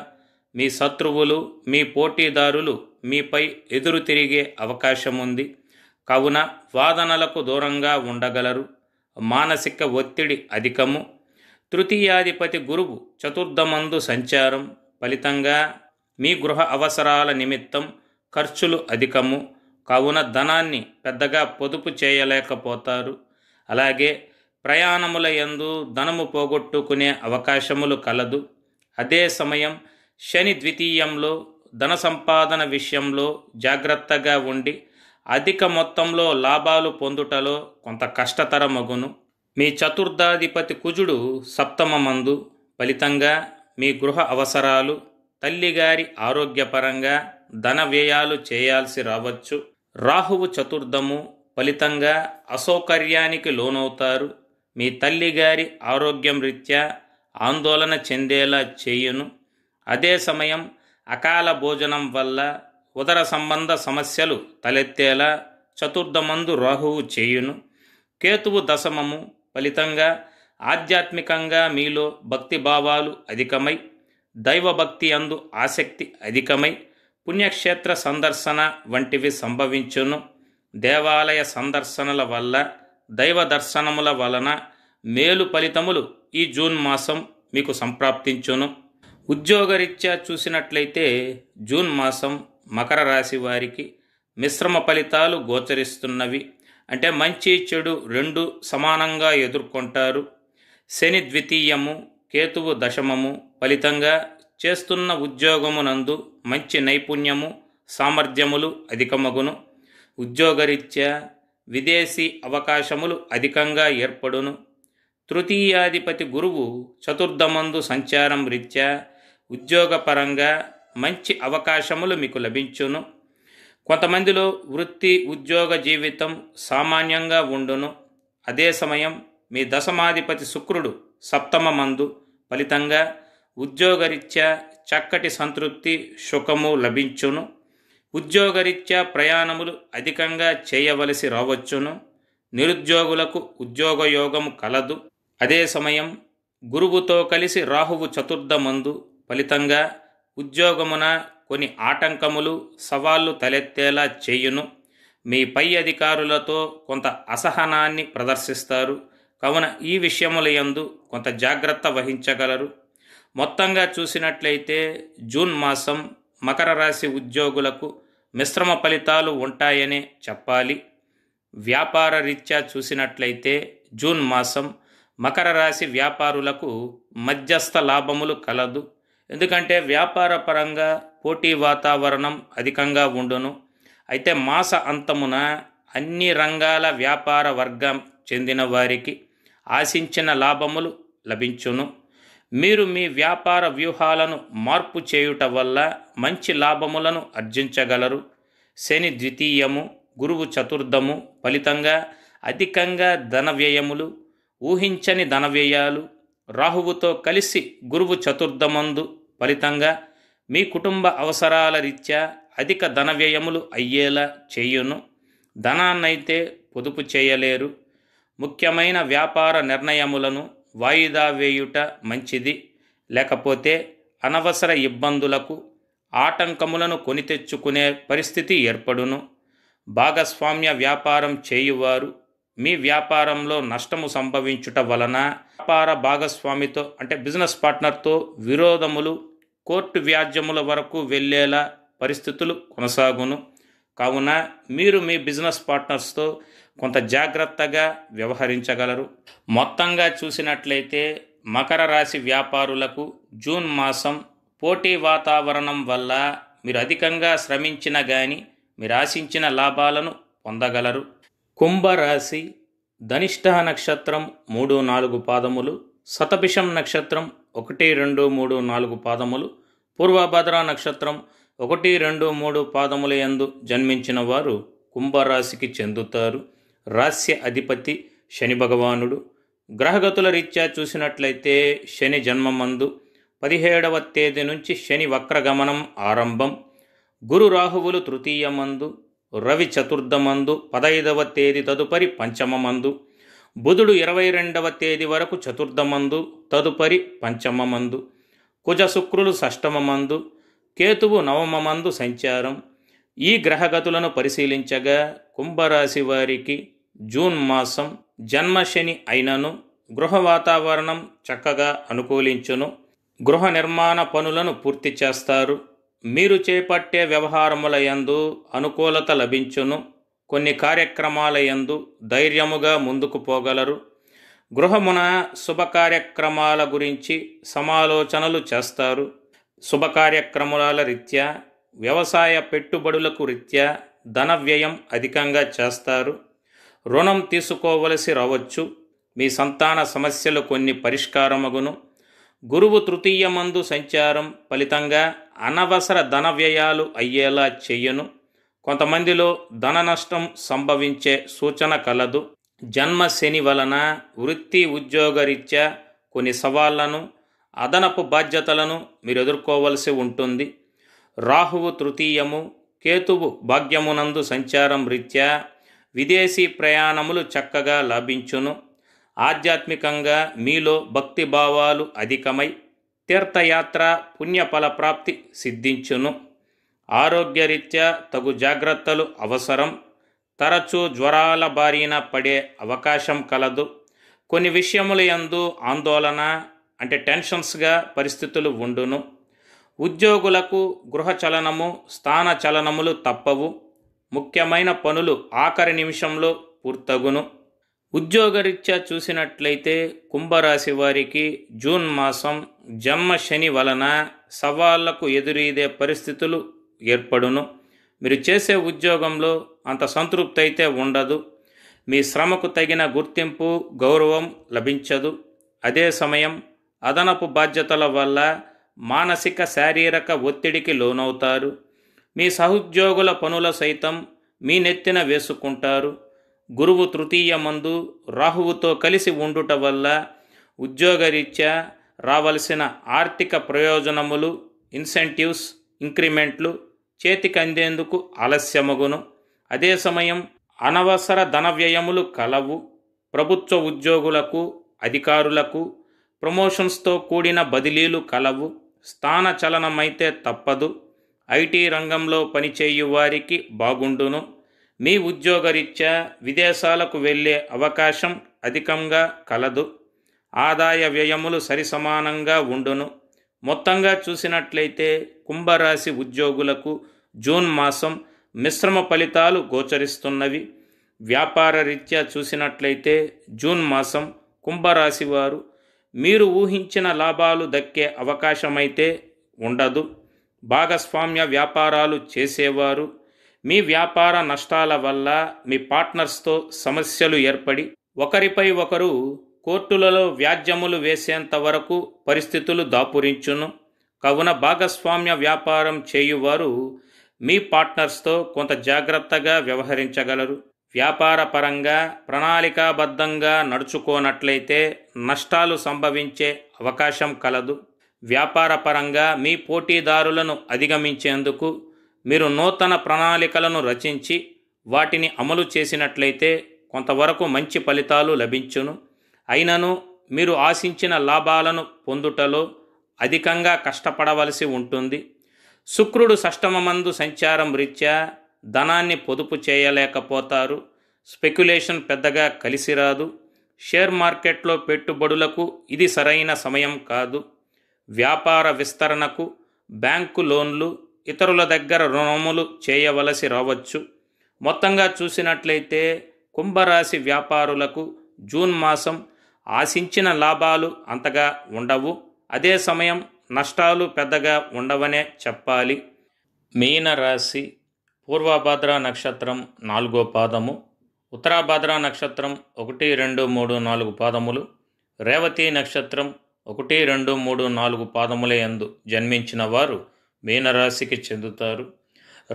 [SPEAKER 1] మీ శత్రువులు మీ పోటీదారులు మీపై ఎదురు తిరిగే అవకాశం ఉంది కావున వాదనలకు దూరంగా ఉండగలరు మానసిక ఒత్తిడి అధికము తృతీయాధిపతి గురువు చతుర్థమందు సంచారం ఫలితంగా మీ గృహ అవసరాల నిమిత్తం ఖర్చులు అధికము కావున ధనాన్ని పెద్దగా పొదుపు చేయలేకపోతారు అలాగే ప్రయాణముల ఎందు ధనము పోగొట్టుకునే అవకాశములు కలదు అదే సమయం శని ద్వితీయంలో ధన సంపాదన విషయంలో జాగ్రత్తగా ఉండి అధిక మొత్తంలో లాభాలు పొందుటలో కొంత కష్టతరమగును మీ చతుర్థాధిపతి కుజుడు సప్తమ మందు ఫలితంగా మీ గృహ అవసరాలు తల్లిగారి ఆరోగ్యపరంగా ధన వ్యయాలు చేయాల్సి రావచ్చు రాహువు చతుర్థము ఫలితంగా అసౌకర్యానికి లోనవుతారు మీ తల్లిగారి ఆరోగ్యం రీత్యా ఆందోళన చెందేలా చేయును అదే సమయం అకాల భోజనం వల్ల ఉదర సంబంధ సమస్యలు తలెత్తేలా చతుర్థమందు రాహువు చేయును కేతువు దశమము ఫలితంగా ఆధ్యాత్మికంగా మీలో భక్తిభావాలు అధికమై దైవభక్తి అందు ఆసక్తి అధికమై పుణ్యక్షేత్ర సందర్శన వంటివి సంభవించును దేవాలయ సందర్శనల వల్ల దైవ దర్శనముల వలన మేలు ఫలితములు ఈ జూన్ మాసం మీకు సంప్రాప్తించును ఉద్యోగరీత్యా చూసినట్లయితే జూన్ మాసం మకర రాశి వారికి మిశ్రమ ఫలితాలు గోచరిస్తున్నవి అంటే మంచి చెడు రెండు సమానంగా ఎదుర్కొంటారు శని ద్వితీయము కేతువు దశమము ఫలితంగా చేస్తున్న ఉద్యోగమునందు మంచి నైపుణ్యము సామర్థ్యములు అధికమగును ఉద్యోగరీత్యా విదేశీ అవకాశములు అధికంగా ఏర్పడును తృతీయాధిపతి గురువు చతుర్థమందు సంచారం రీత్యా ఉద్యోగపరంగా మంచి అవకాశములు మీకు లభించును కొంతమందిలో వృత్తి ఉద్యోగ జీవితం సామాన్యంగా ఉండును అదే సమయం మీ దశమాధిపతి శుక్రుడు సప్తమ మందు ఫలితంగా ఉద్యోగరీత్యా చక్కటి సంతృప్తి సుఖము లభించును ఉద్యోగరీత్యా ప్రయాణములు అధికంగా చేయవలసి రావచ్చును నిరుద్యోగులకు యోగము కలదు అదే సమయం గురువుతో కలిసి రాహువు చతుర్థమందు ఫలితంగా ఉద్యోగమున కొన్ని ఆటంకములు సవాళ్లు తలెత్తేలా చేయును మీ పై అధికారులతో కొంత అసహనాన్ని ప్రదర్శిస్తారు కావున ఈ ఎందు కొంత జాగ్రత్త వహించగలరు మొత్తంగా చూసినట్లయితే జూన్ మాసం మకర రాశి ఉద్యోగులకు మిశ్రమ ఫలితాలు ఉంటాయనే చెప్పాలి వ్యాపార రీత్యా చూసినట్లయితే జూన్ మాసం మకర రాశి వ్యాపారులకు మధ్యస్థ లాభములు కలదు ఎందుకంటే వ్యాపార పరంగా పోటీ వాతావరణం అధికంగా ఉండును అయితే మాస అంతమున అన్ని రంగాల వ్యాపార వర్గం చెందిన వారికి ఆశించిన లాభములు లభించును మీరు మీ వ్యాపార వ్యూహాలను మార్పు చేయుట వల్ల మంచి లాభములను అర్జించగలరు శని ద్వితీయము గురువు చతుర్థము ఫలితంగా అధికంగా ధన వ్యయములు ఊహించని ధన వ్యయాలు రాహువుతో కలిసి గురువు చతుర్థమందు ఫలితంగా మీ కుటుంబ అవసరాల రీత్యా అధిక ధన వ్యయములు అయ్యేలా చేయును ధనాన్నైతే పొదుపు చేయలేరు ముఖ్యమైన వ్యాపార నిర్ణయములను వాయిదా వేయుట మంచిది లేకపోతే అనవసర ఇబ్బందులకు ఆటంకములను కొని తెచ్చుకునే పరిస్థితి ఏర్పడును భాగస్వామ్య వ్యాపారం చేయువారు మీ వ్యాపారంలో నష్టము సంభవించుట వలన వ్యాపార భాగస్వామితో అంటే బిజినెస్ పార్ట్నర్తో విరోధములు కోర్టు వ్యాజ్యముల వరకు వెళ్ళేలా పరిస్థితులు కొనసాగును కావున మీరు మీ బిజినెస్ పార్ట్నర్స్తో కొంత జాగ్రత్తగా వ్యవహరించగలరు మొత్తంగా చూసినట్లయితే మకర రాశి వ్యాపారులకు జూన్ మాసం పోటీ వాతావరణం వల్ల మీరు అధికంగా శ్రమించిన కానీ మీరు ఆశించిన లాభాలను పొందగలరు కుంభరాశి ధనిష్ట నక్షత్రం మూడు నాలుగు పాదములు శతపిషం నక్షత్రం ఒకటి రెండు మూడు నాలుగు పాదములు పూర్వభద్ర నక్షత్రం ఒకటి రెండు మూడు పాదముల యందు జన్మించిన వారు కుంభరాశికి చెందుతారు రాస్య అధిపతి శని భగవానుడు గ్రహగతుల రీత్యా చూసినట్లయితే శని జన్మమందు పదిహేడవ తేదీ నుంచి శని వక్రగమనం ఆరంభం గురు రాహువులు తృతీయమందు రవి చతుర్థమందు పదైదవ తేదీ తదుపరి పంచమమందు బుధుడు ఇరవై రెండవ తేదీ వరకు చతుర్థమందు తదుపరి పంచమమందు కుజ శుక్రులు మందు కేతువు నవమమందు సంచారం ఈ గ్రహగతులను పరిశీలించగా కుంభరాశి వారికి జూన్ మాసం జన్మశని అయినను గృహ వాతావరణం చక్కగా అనుకూలించును గృహ నిర్మాణ పనులను పూర్తి చేస్తారు మీరు చేపట్టే వ్యవహారముల యందు అనుకూలత లభించును కొన్ని కార్యక్రమాల యందు ధైర్యముగా ముందుకు పోగలరు గృహమున శుభకార్యక్రమాల గురించి సమాలోచనలు చేస్తారు శుభకార్యక్రమాల రీత్యా వ్యవసాయ పెట్టుబడులకు రీత్యా ధన వ్యయం అధికంగా చేస్తారు రుణం తీసుకోవలసి రావచ్చు మీ సంతాన సమస్యలు కొన్ని పరిష్కారమగును గురువు తృతీయమందు సంచారం ఫలితంగా అనవసర ధన వ్యయాలు అయ్యేలా చెయ్యను కొంతమందిలో ధన నష్టం సంభవించే సూచన కలదు జన్మ శని వలన వృత్తి ఉద్యోగరీత్యా కొన్ని సవాళ్లను అదనపు బాధ్యతలను మీరు ఎదుర్కోవలసి ఉంటుంది రాహువు తృతీయము కేతువు భాగ్యమునందు సంచారం రీత్యా విదేశీ ప్రయాణములు చక్కగా లభించును ఆధ్యాత్మికంగా మీలో భక్తి భావాలు అధికమై తీర్థయాత్ర పుణ్యఫల ప్రాప్తి సిద్ధించును ఆరోగ్యరీత్యా తగు జాగ్రత్తలు అవసరం తరచూ జ్వరాల బారిన పడే అవకాశం కలదు కొన్ని విషయముల యందు ఆందోళన అంటే టెన్షన్స్గా పరిస్థితులు ఉండును ఉద్యోగులకు గృహ చలనము స్థాన చలనములు తప్పవు ముఖ్యమైన పనులు ఆఖరి నిమిషంలో పూర్తగును ఉద్యోగరీత్యా చూసినట్లయితే కుంభరాశి వారికి జూన్ మాసం జన్మ శని వలన సవాళ్లకు ఎదురీదే పరిస్థితులు ఏర్పడును మీరు చేసే ఉద్యోగంలో అంత సంతృప్తి అయితే ఉండదు మీ శ్రమకు తగిన గుర్తింపు గౌరవం లభించదు అదే సమయం అదనపు బాధ్యతల వల్ల మానసిక శారీరక ఒత్తిడికి లోనవుతారు మీ సహోద్యోగుల పనుల సైతం మీ నెత్తిన వేసుకుంటారు గురువు తృతీయ మందు రాహువుతో కలిసి ఉండుట వల్ల ఉద్యోగరీత్యా రావలసిన ఆర్థిక ప్రయోజనములు ఇన్సెంటివ్స్ ఇంక్రిమెంట్లు చేతికి అందేందుకు ఆలస్యమగును అదే సమయం అనవసర ధన వ్యయములు కలవు ప్రభుత్వ ఉద్యోగులకు అధికారులకు ప్రమోషన్స్తో కూడిన బదిలీలు కలవు స్థాన చలనమైతే తప్పదు ఐటీ రంగంలో పనిచేయు వారికి బాగుండును మీ ఉద్యోగరీత్యా విదేశాలకు వెళ్ళే అవకాశం అధికంగా కలదు ఆదాయ వ్యయములు సరిసమానంగా ఉండును మొత్తంగా చూసినట్లయితే కుంభరాశి ఉద్యోగులకు జూన్ మాసం మిశ్రమ ఫలితాలు గోచరిస్తున్నవి వ్యాపార రీత్యా చూసినట్లయితే జూన్ మాసం కుంభరాశి వారు మీరు ఊహించిన లాభాలు దక్కే అవకాశమైతే ఉండదు భాగస్వామ్య వ్యాపారాలు చేసేవారు మీ వ్యాపార నష్టాల వల్ల మీ పార్ట్నర్స్తో సమస్యలు ఏర్పడి ఒకరిపై ఒకరు కోర్టులలో వ్యాజ్యములు వేసేంత వరకు పరిస్థితులు దాపురించును కావున భాగస్వామ్య వ్యాపారం చేయువారు మీ పార్ట్నర్స్తో కొంత జాగ్రత్తగా వ్యవహరించగలరు వ్యాపార పరంగా ప్రణాళికాబద్ధంగా నడుచుకోనట్లయితే నష్టాలు సంభవించే అవకాశం కలదు వ్యాపార పరంగా మీ పోటీదారులను అధిగమించేందుకు మీరు నూతన ప్రణాళికలను రచించి వాటిని అమలు చేసినట్లయితే కొంతవరకు మంచి ఫలితాలు లభించును అయినను మీరు ఆశించిన లాభాలను పొందుటలో అధికంగా కష్టపడవలసి ఉంటుంది శుక్రుడు సష్టమమందు సంచారం రీత్యా ధనాన్ని పొదుపు చేయలేకపోతారు స్పెక్యులేషన్ పెద్దగా కలిసిరాదు షేర్ మార్కెట్లో పెట్టుబడులకు ఇది సరైన సమయం కాదు వ్యాపార విస్తరణకు బ్యాంకు లోన్లు ఇతరుల దగ్గర రుణములు చేయవలసి రావచ్చు మొత్తంగా చూసినట్లయితే కుంభరాశి వ్యాపారులకు జూన్ మాసం ఆశించిన లాభాలు అంతగా ఉండవు అదే సమయం నష్టాలు పెద్దగా ఉండవనే చెప్పాలి మీనరాశి పూర్వభద్ర నక్షత్రం నాలుగో పాదము ఉత్తరాభద్ర నక్షత్రం ఒకటి రెండు మూడు నాలుగు పాదములు రేవతి నక్షత్రం ఒకటి రెండు మూడు నాలుగు పాదములే ఎందు జన్మించిన వారు మీనరాశికి చెందుతారు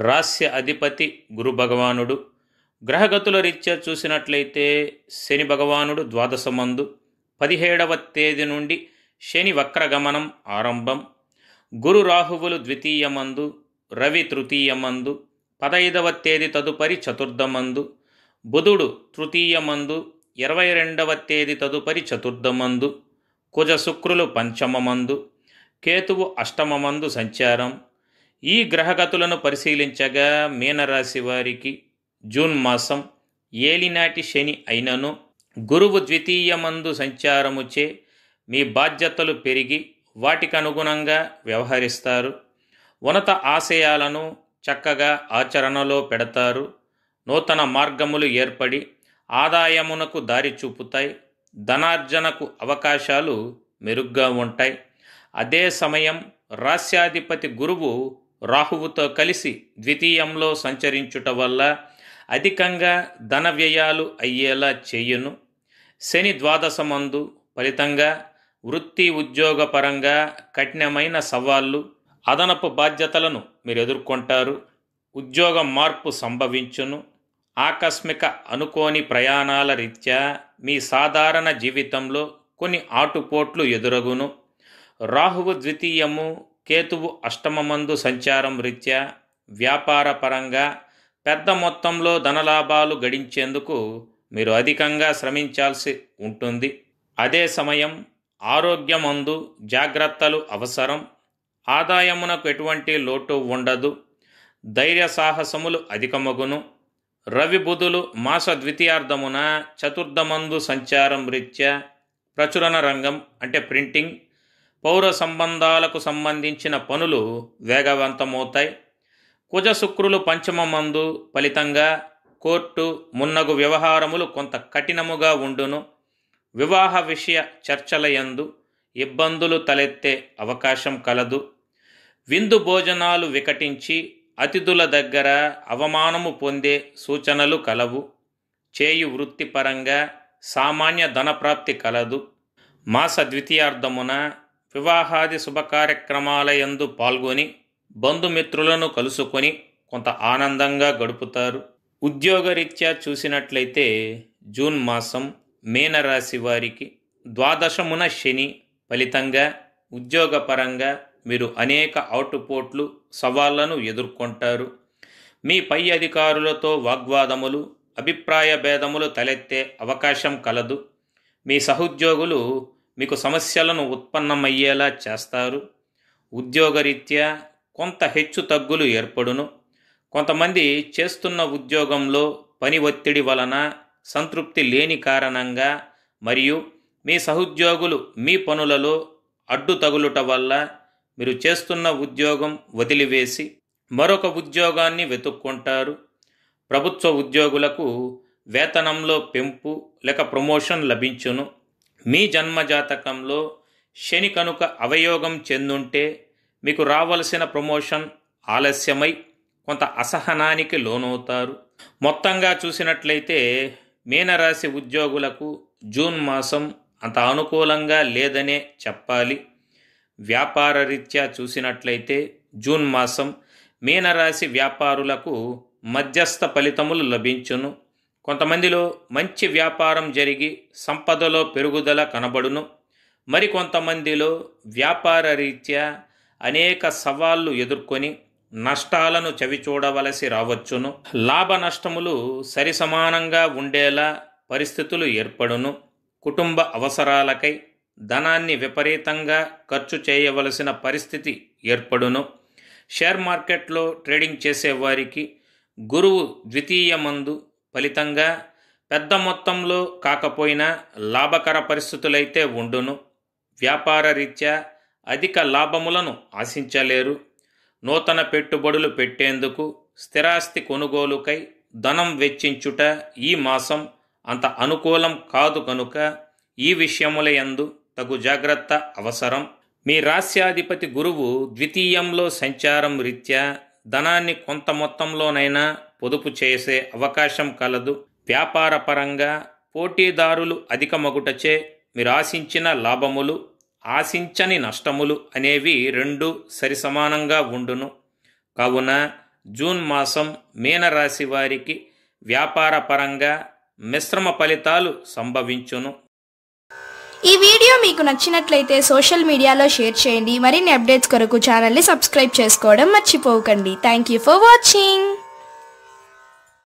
[SPEAKER 1] రాస్య అధిపతి గురు భగవానుడు గ్రహగతుల రీత్యా చూసినట్లయితే శని భగవానుడు ద్వాదశ మందు పదిహేడవ తేదీ నుండి శని వక్రగమనం ఆరంభం గురు రాహువులు ద్వితీయ మందు రవి తృతీయ మందు పదైదవ తేదీ తదుపరి మందు బుధుడు తృతీయ మందు ఇరవై రెండవ తేదీ తదుపరి మందు కుజ శుక్రులు పంచమ మందు కేతువు అష్టమందు సంచారం ఈ గ్రహగతులను పరిశీలించగా మీనరాశి వారికి జూన్ మాసం ఏలినాటి శని అయినను గురువు ద్వితీయమందు సంచారముచే మీ బాధ్యతలు పెరిగి వాటికనుగుణంగా వ్యవహరిస్తారు ఉన్నత ఆశయాలను చక్కగా ఆచరణలో పెడతారు నూతన మార్గములు ఏర్పడి ఆదాయమునకు దారి చూపుతాయి ధనార్జనకు అవకాశాలు మెరుగ్గా ఉంటాయి అదే సమయం రాస్యాధిపతి గురువు రాహువుతో కలిసి ద్వితీయంలో సంచరించుట వల్ల అధికంగా ధన వ్యయాలు అయ్యేలా చేయును శని ద్వాదశమందు ఫలితంగా వృత్తి ఉద్యోగపరంగా కఠినమైన సవాళ్ళు అదనపు బాధ్యతలను మీరు ఎదుర్కొంటారు ఉద్యోగ మార్పు సంభవించును ఆకస్మిక అనుకోని ప్రయాణాల రీత్యా మీ సాధారణ జీవితంలో కొన్ని ఆటుపోట్లు ఎదురగును రాహువు ద్వితీయము కేతువు అష్టమందు సంచారం రీత్యా వ్యాపార పరంగా పెద్ద మొత్తంలో ధనలాభాలు గడించేందుకు మీరు అధికంగా శ్రమించాల్సి ఉంటుంది అదే సమయం ఆరోగ్యమందు జాగ్రత్తలు అవసరం ఆదాయమునకు ఎటువంటి లోటు ఉండదు ధైర్య సాహసములు అధికమగును రవి బుధులు మాస ద్వితీయార్థమున చతుర్థమందు సంచారం రీత్యా ప్రచురణ రంగం అంటే ప్రింటింగ్ పౌర సంబంధాలకు సంబంధించిన పనులు వేగవంతమవుతాయి కుజశుక్రులు మందు ఫలితంగా కోర్టు మున్నగు వ్యవహారములు కొంత కఠినముగా ఉండును వివాహ విషయ చర్చలయందు ఇబ్బందులు తలెత్తే అవకాశం కలదు విందు భోజనాలు వికటించి అతిథుల దగ్గర అవమానము పొందే సూచనలు కలవు చేయు వృత్తిపరంగా సామాన్య ధనప్రాప్తి కలదు మాస ద్వితీయార్థమున వివాహాది శుభకార్యక్రమాలయందు పాల్గొని బంధుమిత్రులను కలుసుకొని కొంత ఆనందంగా గడుపుతారు ఉద్యోగరీత్యా చూసినట్లయితే జూన్ మాసం మీనరాశి వారికి ద్వాదశమున శని ఫలితంగా ఉద్యోగపరంగా మీరు అనేక అవుటుపోట్లు సవాళ్లను ఎదుర్కొంటారు మీ పై అధికారులతో వాగ్వాదములు అభిప్రాయ భేదములు తలెత్తే అవకాశం కలదు మీ సహోద్యోగులు మీకు సమస్యలను ఉత్పన్నమయ్యేలా చేస్తారు ఉద్యోగరీత్యా కొంత హెచ్చు తగ్గులు ఏర్పడును కొంతమంది చేస్తున్న ఉద్యోగంలో పని ఒత్తిడి వలన సంతృప్తి లేని కారణంగా మరియు మీ సహోద్యోగులు మీ పనులలో అడ్డు తగులుట వల్ల మీరు చేస్తున్న ఉద్యోగం వదిలివేసి మరొక ఉద్యోగాన్ని వెతుక్కుంటారు ప్రభుత్వ ఉద్యోగులకు వేతనంలో పెంపు లేక ప్రమోషన్ లభించును మీ జన్మజాతకంలో శని కనుక అవయోగం చెందుంటే మీకు రావలసిన ప్రమోషన్ ఆలస్యమై కొంత అసహనానికి లోనవుతారు మొత్తంగా చూసినట్లయితే మీనరాశి ఉద్యోగులకు జూన్ మాసం అంత అనుకూలంగా లేదనే చెప్పాలి వ్యాపార రీత్యా చూసినట్లయితే జూన్ మాసం మీనరాశి వ్యాపారులకు మధ్యస్థ ఫలితములు లభించును కొంతమందిలో మంచి వ్యాపారం జరిగి సంపదలో పెరుగుదల కనబడును మరికొంతమందిలో వ్యాపార రీత్యా అనేక సవాళ్లు ఎదుర్కొని నష్టాలను చవిచూడవలసి రావచ్చును లాభ నష్టములు సరిసమానంగా ఉండేలా పరిస్థితులు ఏర్పడును కుటుంబ అవసరాలకై ధనాన్ని విపరీతంగా ఖర్చు చేయవలసిన పరిస్థితి ఏర్పడును షేర్ మార్కెట్లో ట్రేడింగ్ చేసేవారికి గురువు ద్వితీయ మందు ఫలితంగా పెద్ద మొత్తంలో కాకపోయినా లాభకర పరిస్థితులైతే ఉండును వ్యాపార రీత్యా అధిక లాభములను ఆశించలేరు నూతన పెట్టుబడులు పెట్టేందుకు స్థిరాస్తి కొనుగోలుకై ధనం వెచ్చించుట ఈ మాసం అంత అనుకూలం కాదు కనుక ఈ విషయములయందు తగు జాగ్రత్త అవసరం మీ రాస్యాధిపతి గురువు ద్వితీయంలో సంచారం రీత్యా ధనాన్ని కొంత మొత్తంలోనైనా పొదుపు చేసే అవకాశం కలదు వ్యాపార పరంగా పోటీదారులు అధికమగుటచే మీరాశించిన లాభములు ఆశించని నష్టములు అనేవి రెండు సరిసమానంగా ఉండును కావున జూన్ మాసం మీనరాశి వారికి వ్యాపార పరంగా మిశ్రమ ఫలితాలు సంభవించును ఈ వీడియో మీకు నచ్చినట్లయితే సోషల్ మీడియాలో షేర్ చేయండి మరిన్ని అప్డేట్స్ కొరకు ఛానల్ని సబ్స్క్రైబ్ చేసుకోవడం మర్చిపోకండి థ్యాంక్ యూ ఫర్ వాచింగ్